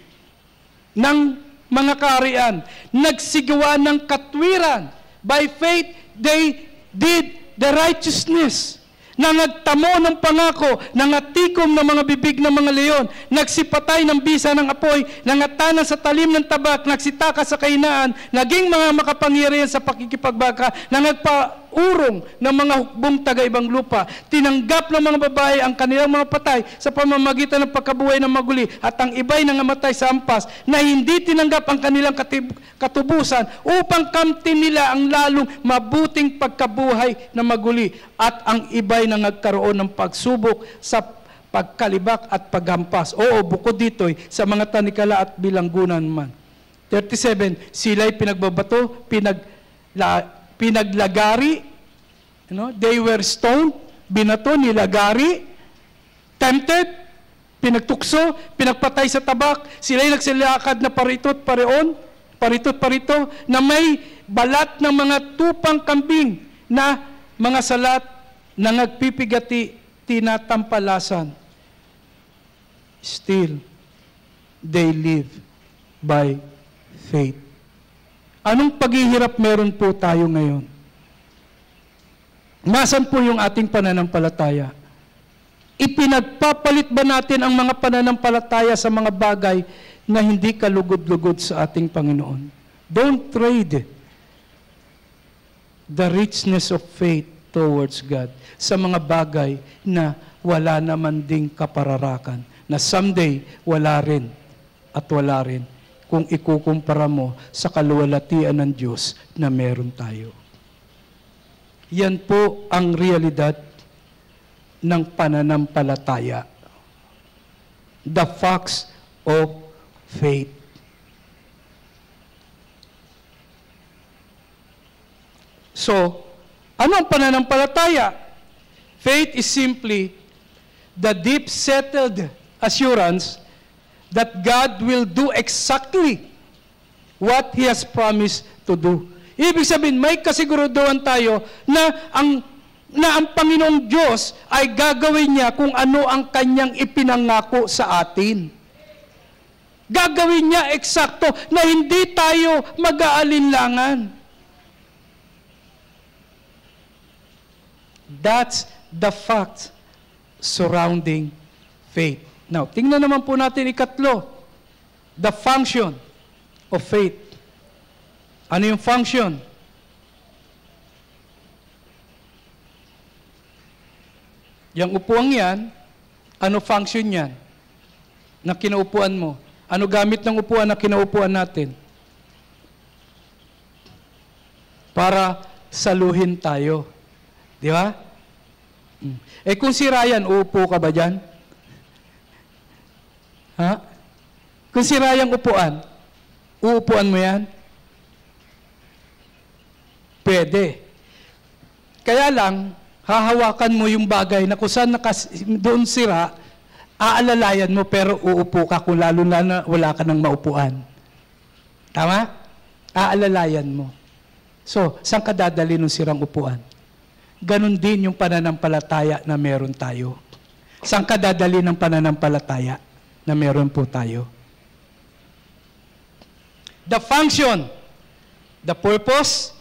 ng mga kaharian, nagsigawa ng katwiran. By faith, they did the righteousness na nagtamo ng pangako, nangatikom ng mga bibig ng mga leon, nagsipatay ng bisa ng apoy, nangatanan sa talim ng tabak, nagsitaka sa kainaan, naging mga makapangyarihan sa pakikipagbaka, na nagpa urong ng mga hukbong taga-ibang lupa. Tinanggap ng mga babae ang kanilang mga patay sa pamamagitan ng pagkabuhay ng maguli at ang iba'y nangamatay sa ampas na hindi tinanggap ang kanilang katubusan upang kamtin nila ang lalong mabuting pagkabuhay ng maguli at ang iba'y nangagkaroon ng pagsubok sa pagkalibak at paghampas. Oo, bukod dito'y sa mga tanikala at bilanggunan man. 37, sila'y pinagbabato, pinag la, pinaglagari, you know, they were stoned, binato, nilagari, tempted, pinagtukso, pinagpatay sa tabak, sila'y nagsilakad na parito't at pareon, parito parito, na may balat ng mga tupang kambing na mga salat na nagpipigati, tinatampalasan. Still, they live by faith. Anong paghihirap meron po tayo ngayon? Nasaan po yung ating pananampalataya? Ipinagpapalit ba natin ang mga pananampalataya sa mga bagay na hindi kalugod-lugod sa ating Panginoon? Don't trade the richness of faith towards God sa mga bagay na wala naman ding kapararakan, na someday wala rin at wala rin kung ikukumpara mo sa kaluwalhatian ng Diyos na meron tayo. Yan po ang realidad ng pananampalataya. The facts of faith. So, ano ang pananampalataya? Faith is simply the deep-settled assurance that God will do exactly what He has promised to do. Ibig sabihin, may kasiguraduhan tayo na ang na ang Panginoong Diyos ay gagawin niya kung ano ang kanyang ipinangako sa atin. Gagawin niya eksakto na hindi tayo mag-aalinlangan. That's the fact surrounding faith. Now, tingnan naman po natin ikatlo, the function of faith. Ano yung function? Yung upuang yan, ano function yan na kinaupuan mo? Ano gamit ng upuan na kinaupuan natin? Para saluhin tayo. Di ba? Hmm. Eh kung si Ryan, uupo ka ba dyan? Ha? Kung sira yung upuan, uupuan mo yan? Pwede. Kaya lang, hahawakan mo yung bagay na kung saan nakas- doon sira, aalalayan mo pero uupo ka kung lalo na, wala ka ng maupuan. Tama? Aalalayan mo. So, saan ka dadali ng sirang upuan? Ganon din yung pananampalataya na meron tayo. Saan ka dadali ng pananampalataya? na meron po tayo. The function, the purpose,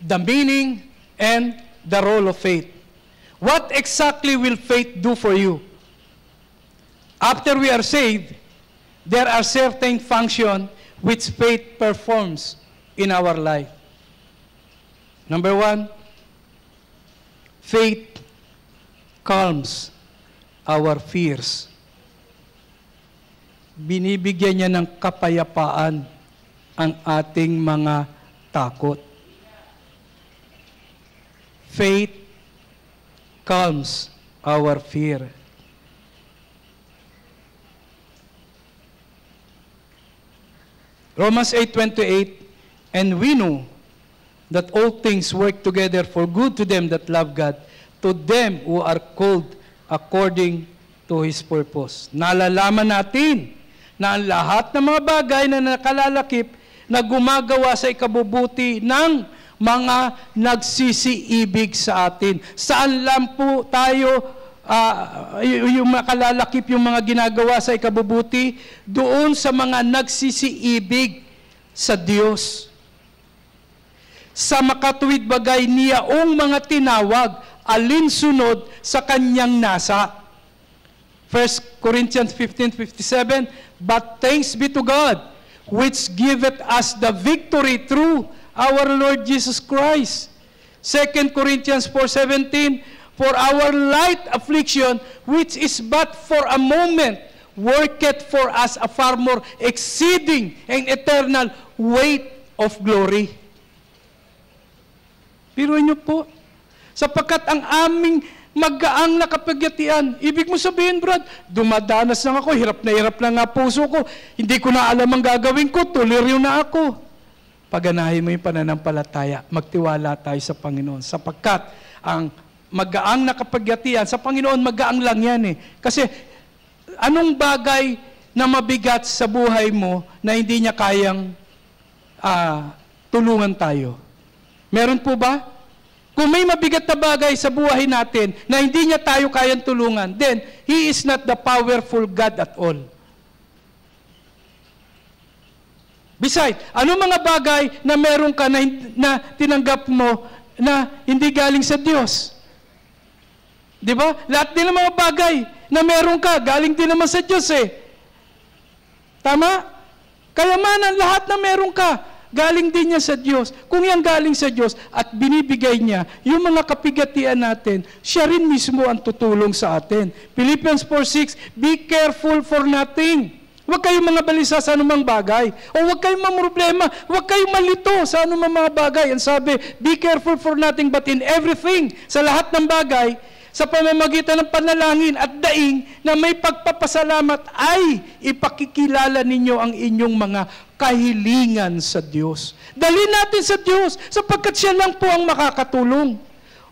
the meaning, and the role of faith. What exactly will faith do for you? After we are saved, there are certain functions which faith performs in our life. Number one, faith calms our fears binibigyan niya ng kapayapaan ang ating mga takot. Faith calms our fear. Romans 8:28 and we know that all things work together for good to them that love God to them who are called according to his purpose. Nalalaman natin na ang lahat ng mga bagay na nakalalakip na gumagawa sa ikabubuti ng mga nagsisiibig sa atin. Saan lang po tayo uh, yung makalalakip yung mga ginagawa sa ikabubuti? Doon sa mga nagsisiibig sa Diyos. Sa makatuwid bagay niyaong mga tinawag alinsunod sa kanyang nasa. 1 Corinthians 15.57, But thanks be to God, which giveth us the victory through our Lord Jesus Christ. 2 Corinthians 4.17, For our light affliction, which is but for a moment, worketh for us a far more exceeding and eternal weight of glory. Pero niyo po, sapagkat ang aming Magaang nakapagyatian. Ibig mo sabihin, Brad, dumadanas lang ako, hirap na hirap na nga puso ko. Hindi ko na alam ang gagawin ko, tuliryo na ako. Paganahin mo yung pananampalataya. Magtiwala tayo sa Panginoon. Sapagkat ang magaang nakapagyatian, sa Panginoon magaang lang yan eh. Kasi anong bagay na mabigat sa buhay mo na hindi niya kayang uh, tulungan tayo? Meron po ba? Kung may mabigat na bagay sa buhay natin na hindi niya tayo kayang tulungan, then He is not the powerful God at all. Besides, ano mga bagay na meron ka na, na tinanggap mo na hindi galing sa Diyos? Di ba? Lahat din ng mga bagay na meron ka, galing din naman sa Diyos eh. Tama? Kayamanan, lahat na meron ka, Galing din niya sa Diyos. Kung yan galing sa Diyos at binibigay niya, yung mga kapigatian natin, siya rin mismo ang tutulong sa atin. Philippians 4.6, Be careful for nothing. Huwag kayong mga balisa sa anumang bagay. O huwag kayong mga problema. Huwag kayong malito sa anumang mga bagay. Ang sabi, be careful for nothing but in everything. Sa lahat ng bagay, sa pamamagitan ng panalangin at daing na may pagpapasalamat ay ipakikilala ninyo ang inyong mga kahilingan sa Diyos. Dali natin sa Diyos sapagkat siya lang po ang makakatulong.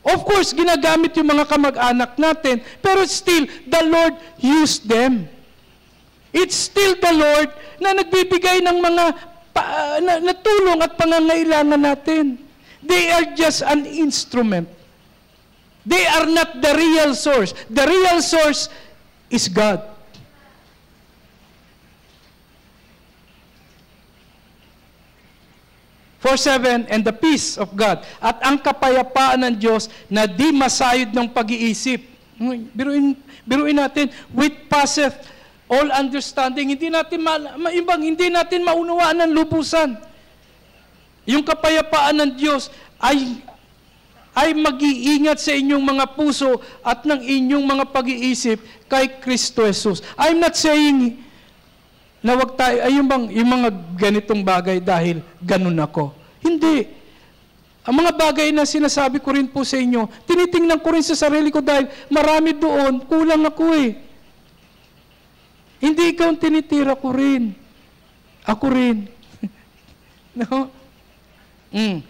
Of course, ginagamit yung mga kamag-anak natin, pero still, the Lord used them. It's still the Lord na nagbibigay ng mga pa, na, na tulong at pangangailangan natin. They are just an instrument They are not the real source. The real source is God. Verse 7, and the peace of God at ang kapayapaan ng Diyos na di masayod ng pag-iisip. Biruin, biruin natin, with passeth all understanding. Hindi natin ma, maibang, hindi natin maunawaan ng lubusan. Yung kapayapaan ng Diyos ay ay mag-iingat sa inyong mga puso at ng inyong mga pag-iisip kay Kristo Jesus. I'm not saying na wag tayo, ay yung, bang, yung mga ganitong bagay dahil ganun ako. Hindi. Ang mga bagay na sinasabi ko rin po sa inyo, tinitingnan ko rin sa sarili ko dahil marami doon, kulang ako eh. Hindi ikaw ang tinitira ko rin. Ako rin. <laughs> no? Mm.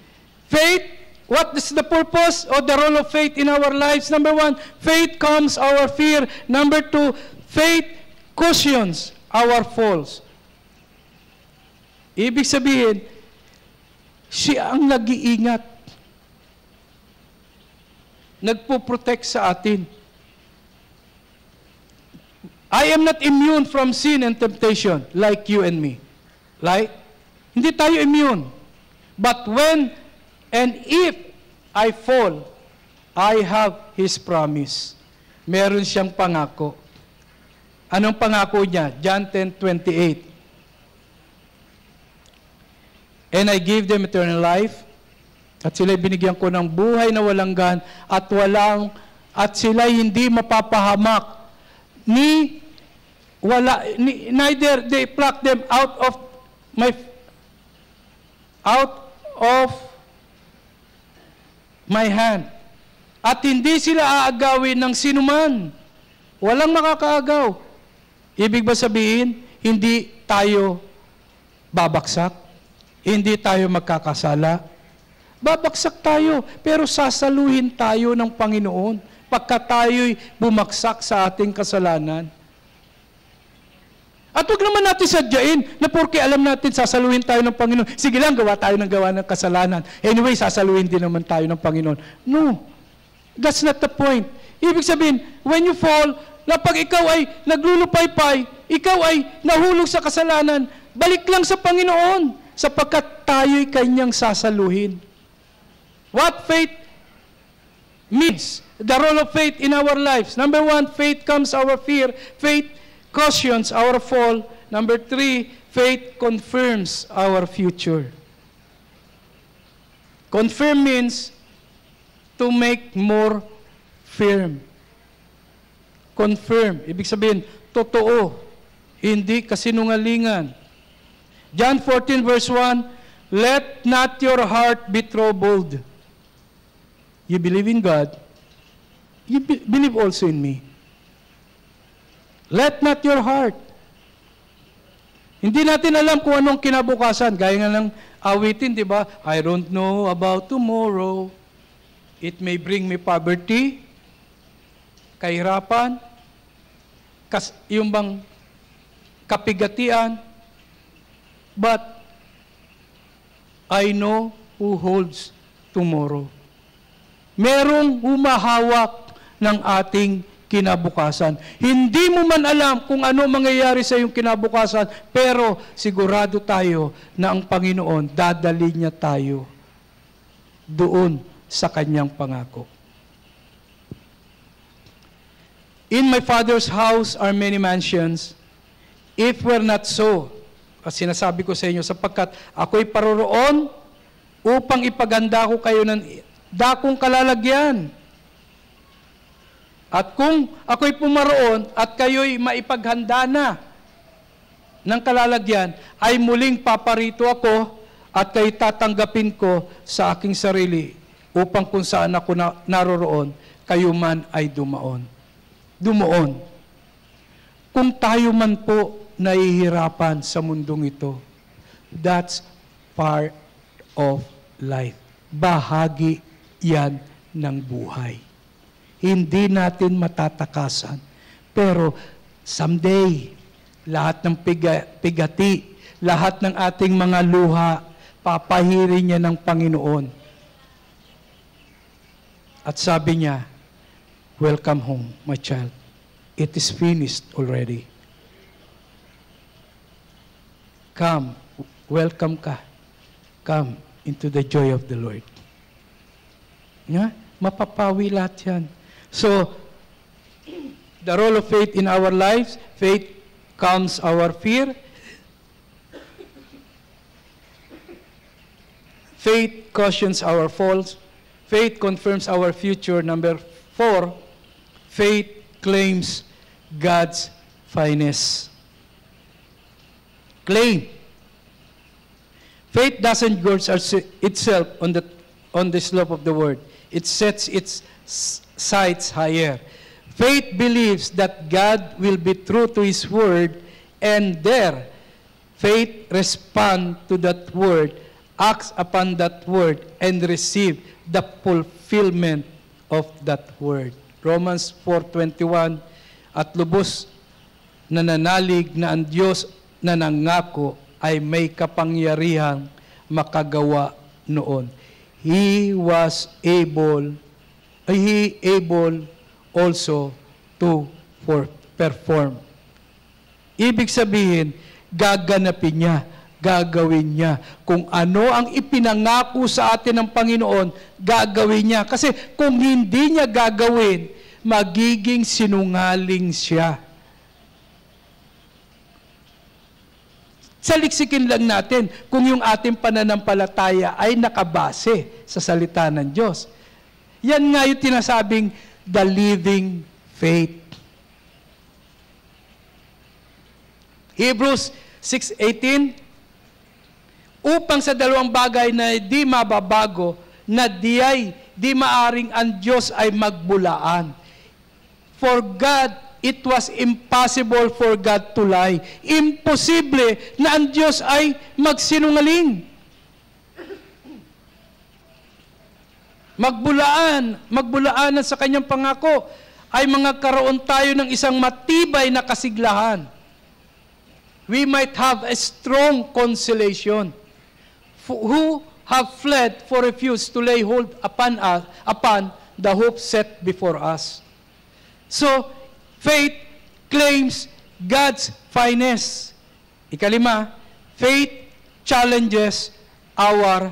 Faith What is the purpose or the role of faith in our lives? Number one, faith comes our fear. Number two, faith cushions our falls. Ibig sabihin, siya ang nag-iingat. Nagpo-protect sa atin. I am not immune from sin and temptation like you and me. Like, hindi tayo immune. But when And if I fall, I have His promise. Meron siyang pangako. Anong pangako niya? John 10:28. And I give them eternal life. At sila binigyan ko ng buhay na walang gan at walang at sila hindi mapapahamak ni wala ni, neither they pluck them out of my out of my hand. At hindi sila aagawin ng sinuman. Walang makakaagaw. Ibig ba sabihin, hindi tayo babaksak? Hindi tayo magkakasala? Babaksak tayo, pero sasaluhin tayo ng Panginoon pagka tayo'y bumagsak sa ating kasalanan. At huwag naman natin sadyain na porke alam natin sasaluhin tayo ng Panginoon. Sige lang, gawa tayo ng gawa ng kasalanan. Anyway, sasaluhin din naman tayo ng Panginoon. No. That's not the point. Ibig sabihin, when you fall, na pag ikaw ay naglulupay-pay, ikaw ay nahulog sa kasalanan, balik lang sa Panginoon sapagkat tayo'y kanyang sasaluhin. What faith means? The role of faith in our lives. Number one, faith comes our fear. Faith cautions our fall. Number three, faith confirms our future. Confirm means to make more firm. Confirm. Ibig sabihin, totoo. Hindi kasinungalingan. John 14 verse 1, Let not your heart be troubled. You believe in God, you be believe also in me. Let not your heart. Hindi natin alam kung anong kinabukasan. Gaya nga ng awitin, di ba? I don't know about tomorrow. It may bring me poverty, kahirapan, kas, yung bang kapigatian. But I know who holds tomorrow. Merong humahawak ng ating kinabukasan. Hindi mo man alam kung ano mangyayari sa iyong kinabukasan, pero sigurado tayo na ang Panginoon, dadali niya tayo doon sa kanyang pangako. In my Father's house are many mansions. If were not so, at sinasabi ko sa inyo, sapagkat ako'y paroroon upang ipaganda ko kayo ng dakong kalalagyan at kung ako'y pumaroon at kayo'y maipaghanda na ng kalalagyan, ay muling paparito ako at kay tatanggapin ko sa aking sarili upang kung saan ako na, naroroon, kayo man ay dumaon. Dumoon. Kung tayo man po nahihirapan sa mundong ito, that's part of life. Bahagi yan ng buhay hindi natin matatakasan. Pero someday, lahat ng piga, pigati, lahat ng ating mga luha, papahirin niya ng Panginoon. At sabi niya, Welcome home, my child. It is finished already. Come, welcome ka. Come into the joy of the Lord. Nga, Mapapawi lahat yan. So the role of faith in our lives, faith calms our fear. Faith cautions our faults. Faith confirms our future. Number four, faith claims God's fineness. Claim. Faith doesn't gorge itself on the, on the slope of the word. It sets its sights higher. Faith believes that God will be true to His word and there, faith responds to that word, acts upon that word, and receive the fulfillment of that word. Romans 4.21 At lubos nanalig na ang Diyos na nangako ay may kapangyarihang makagawa noon. He was able he able also to for perform. Ibig sabihin, gaganapin niya, gagawin niya. Kung ano ang ipinangako sa atin ng Panginoon, gagawin niya. Kasi kung hindi niya gagawin, magiging sinungaling siya. Saliksikin lang natin kung yung ating pananampalataya ay nakabase sa salita ng Diyos. Yan nga yung tinasabing the living faith. Hebrews 6.18 Upang sa dalawang bagay na di mababago, na diyay di maaring ang Diyos ay magbulaan. For God it was impossible for God to lie. Imposible na ang Diyos ay magsinungaling. magbulaan, magbulaanan sa kanyang pangako, ay mga karoon tayo ng isang matibay na kasiglahan. We might have a strong consolation who have fled for refuse to lay hold upon us, upon the hope set before us. So, faith claims God's fineness. Ikalima, faith challenges our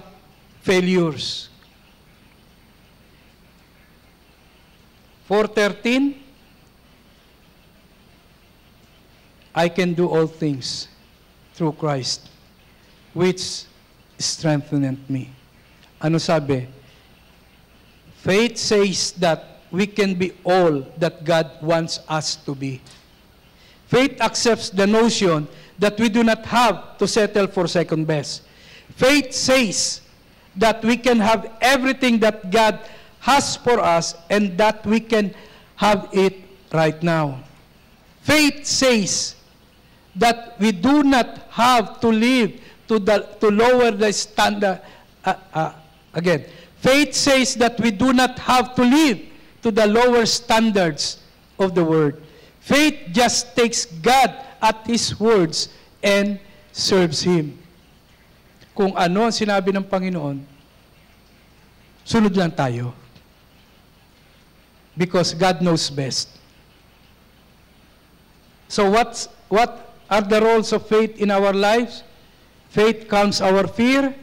failures. 4.13, I can do all things through Christ, which strengthened me. Ano sabi? Faith says that we can be all that God wants us to be. Faith accepts the notion that we do not have to settle for second best. Faith says that we can have everything that God has for us and that we can have it right now. Faith says that we do not have to live to, the, to lower the standard. Uh, uh, again, faith says that we do not have to live to the lower standards of the world. Faith just takes God at His words and serves Him. Kung ano ang sinabi ng Panginoon, sunod lang tayo because God knows best. So what what are the roles of faith in our lives? Faith calms our fear.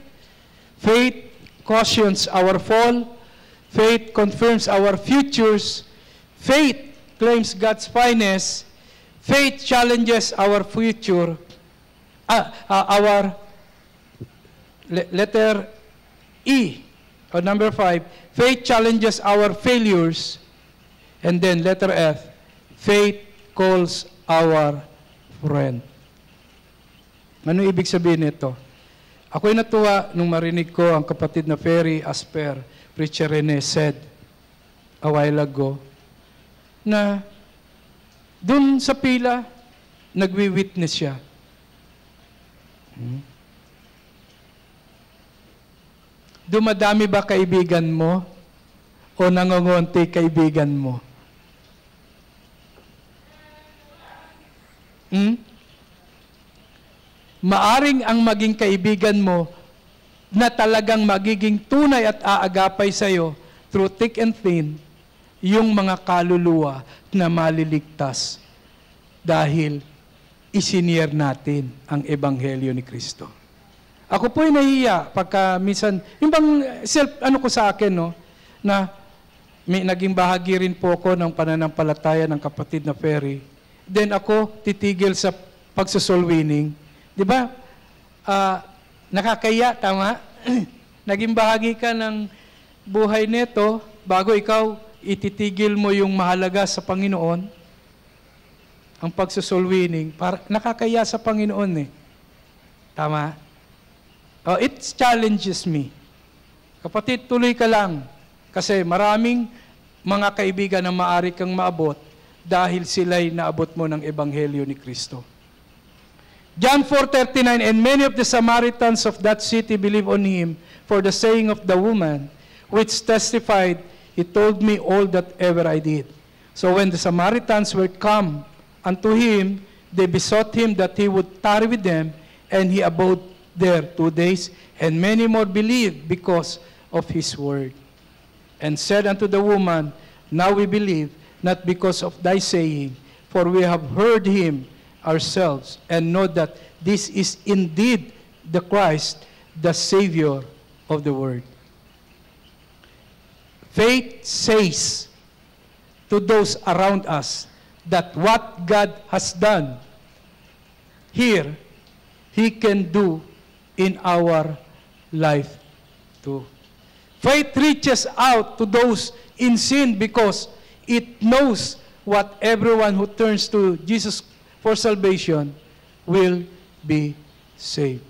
Faith cautions our fall. Faith confirms our futures. Faith claims God's fineness. Faith challenges our future. Uh, uh, our le letter E, or number five, faith challenges our failures. And then letter F, faith calls our friend. Ano ibig sabihin nito? Ako'y natuwa nung marinig ko ang kapatid na Ferry Asper, Preacher Rene, said a while ago, na dun sa pila, nagwi-witness siya. Hmm? Dumadami ba kaibigan mo o nangungunti kaibigan mo? Hmm? Maaring ang maging kaibigan mo na talagang magiging tunay at aagapay sa iyo through thick and thin yung mga kaluluwa na maliligtas dahil isinier natin ang ebanghelyo ni Kristo. Ako po'y nahiya pagka minsan, yung self, ano ko sa akin, no, na may naging bahagi rin po ako ng pananampalataya ng kapatid na Ferry then ako titigil sa pagsosol winning. Di ba? Uh, nakakaya, tama? <clears throat> Naging bahagi ka ng buhay nito bago ikaw ititigil mo yung mahalaga sa Panginoon, ang pagsosol winning, para, nakakaya sa Panginoon eh. Tama? Oh, it challenges me. Kapatid, tuloy ka lang. Kasi maraming mga kaibigan na maaari kang maabot dahil sila'y naabot mo ng Ebanghelyo ni Kristo. John 4.39, And many of the Samaritans of that city believe on him for the saying of the woman, which testified, He told me all that ever I did. So when the Samaritans were come unto him, they besought him that he would tarry with them, and he abode there two days, and many more believed because of his word. And said unto the woman, Now we believe, not because of thy saying, for we have heard him ourselves and know that this is indeed the Christ, the Savior of the world. Faith says to those around us that what God has done here, He can do in our life too. Faith reaches out to those in sin because It knows what everyone who turns to Jesus for salvation will be saved.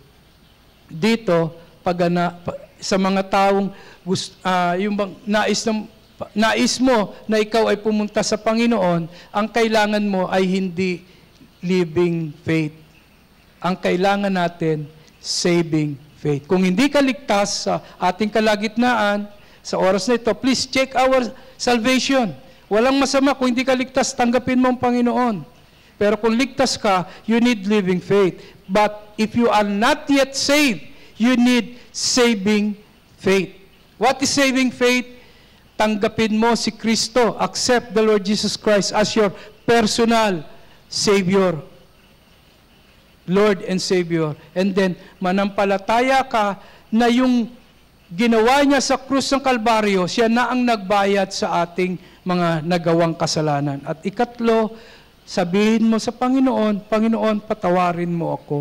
Dito, pagana, sa mga taong gusto, uh, ah, yung bang, nais, ng, nais mo na ikaw ay pumunta sa Panginoon, ang kailangan mo ay hindi living faith. Ang kailangan natin, saving faith. Kung hindi ka ligtas sa ating kalagitnaan, sa oras na ito, please check our salvation. Walang masama kung hindi ka ligtas, tanggapin mo ang Panginoon. Pero kung ligtas ka, you need living faith. But if you are not yet saved, you need saving faith. What is saving faith? Tanggapin mo si Kristo. Accept the Lord Jesus Christ as your personal Savior. Lord and Savior. And then, manampalataya ka na yung ginawa niya sa krus ng Kalbaryo, siya na ang nagbayad sa ating mga nagawang kasalanan. At ikatlo, sabihin mo sa Panginoon, Panginoon, patawarin mo ako.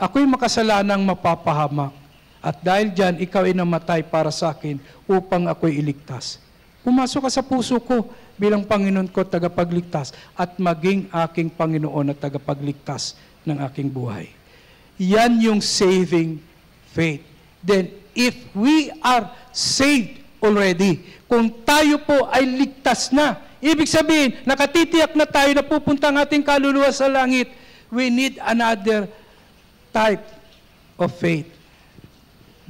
Ako'y makasalanang mapapahamak. At dahil dyan, ikaw ay namatay para sa akin upang ako'y iligtas. Pumasok ka sa puso ko bilang Panginoon ko tagapagligtas at maging aking Panginoon at tagapagligtas ng aking buhay. Yan yung saving faith. Then, if we are saved already, kung tayo po ay ligtas na. Ibig sabihin, nakatitiyak na tayo na pupunta ang ating kaluluwa sa langit. We need another type of faith.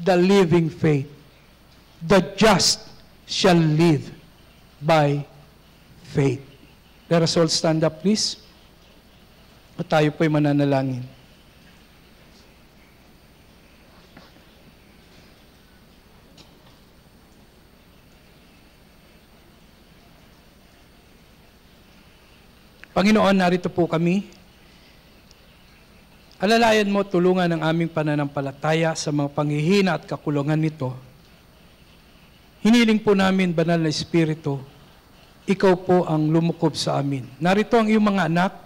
The living faith. The just shall live by faith. Let us all stand up, please. At tayo po'y mananalangin. Panginoon, narito po kami. Alalayan mo tulungan ang aming pananampalataya sa mga panghihina at kakulangan nito. Hiniling po namin, Banal na Espiritu, Ikaw po ang lumukob sa amin. Narito ang iyong mga anak,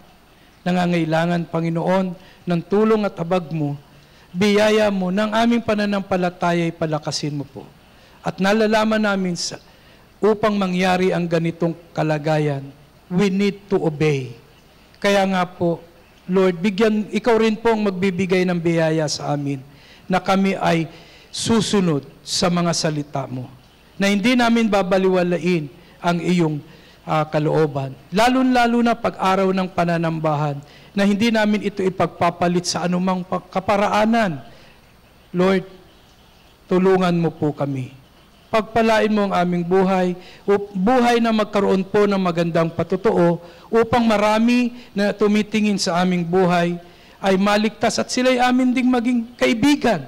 nangangailangan, Panginoon, ng tulong at habag mo, biyaya mo ng aming pananampalataya ay palakasin mo po. At nalalaman namin sa, upang mangyari ang ganitong kalagayan we need to obey. Kaya nga po, Lord, bigyan, ikaw rin po ang magbibigay ng biyaya sa amin na kami ay susunod sa mga salita mo. Na hindi namin babaliwalain ang iyong uh, kalooban. Lalo-lalo na pag-araw ng pananambahan na hindi namin ito ipagpapalit sa anumang kaparaanan. Lord, tulungan mo po kami Pagpalain mo ang aming buhay, buhay na magkaroon po ng magandang patotoo upang marami na tumitingin sa aming buhay ay maligtas at sila'y amin ding maging kaibigan,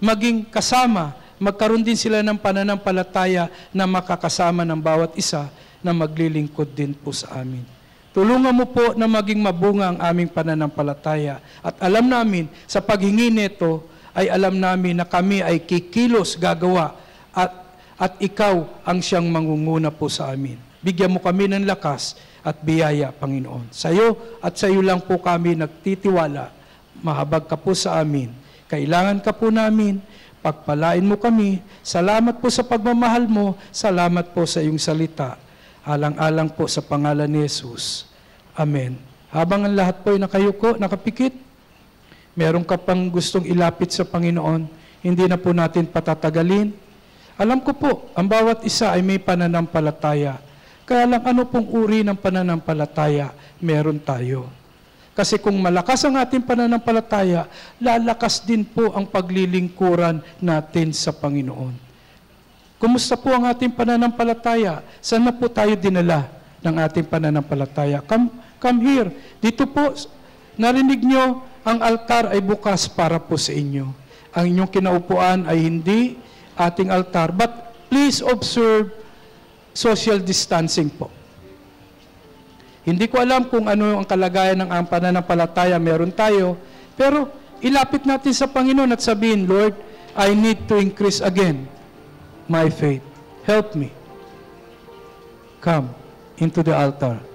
maging kasama, magkaroon din sila ng pananampalataya na makakasama ng bawat isa na maglilingkod din po sa amin. Tulungan mo po na maging mabunga ang aming pananampalataya at alam namin sa paghingi nito ay alam namin na kami ay kikilos gagawa at at ikaw ang siyang mangunguna po sa amin. Bigyan mo kami ng lakas at biyaya, Panginoon. Sa iyo at sa iyo lang po kami nagtitiwala. Mahabag ka po sa amin. Kailangan ka po namin. Pagpalain mo kami. Salamat po sa pagmamahal mo. Salamat po sa iyong salita. Alang-alang po sa pangalan ni Jesus. Amen. Habang ang lahat po ay nakayuko, nakapikit, meron ka pang gustong ilapit sa Panginoon, hindi na po natin patatagalin alam ko po, ang bawat isa ay may pananampalataya. Kaya lang ano pong uri ng pananampalataya meron tayo. Kasi kung malakas ang ating pananampalataya, lalakas din po ang paglilingkuran natin sa Panginoon. Kumusta po ang ating pananampalataya? Sana po tayo dinala ng ating pananampalataya? Come, come here. Dito po, narinig nyo, ang altar ay bukas para po sa inyo. Ang inyong kinaupuan ay hindi ating altar. But please observe social distancing po. Hindi ko alam kung ano ang kalagayan ng ang pananampalataya meron tayo, pero ilapit natin sa Panginoon at sabihin, Lord, I need to increase again my faith. Help me. Come into the altar.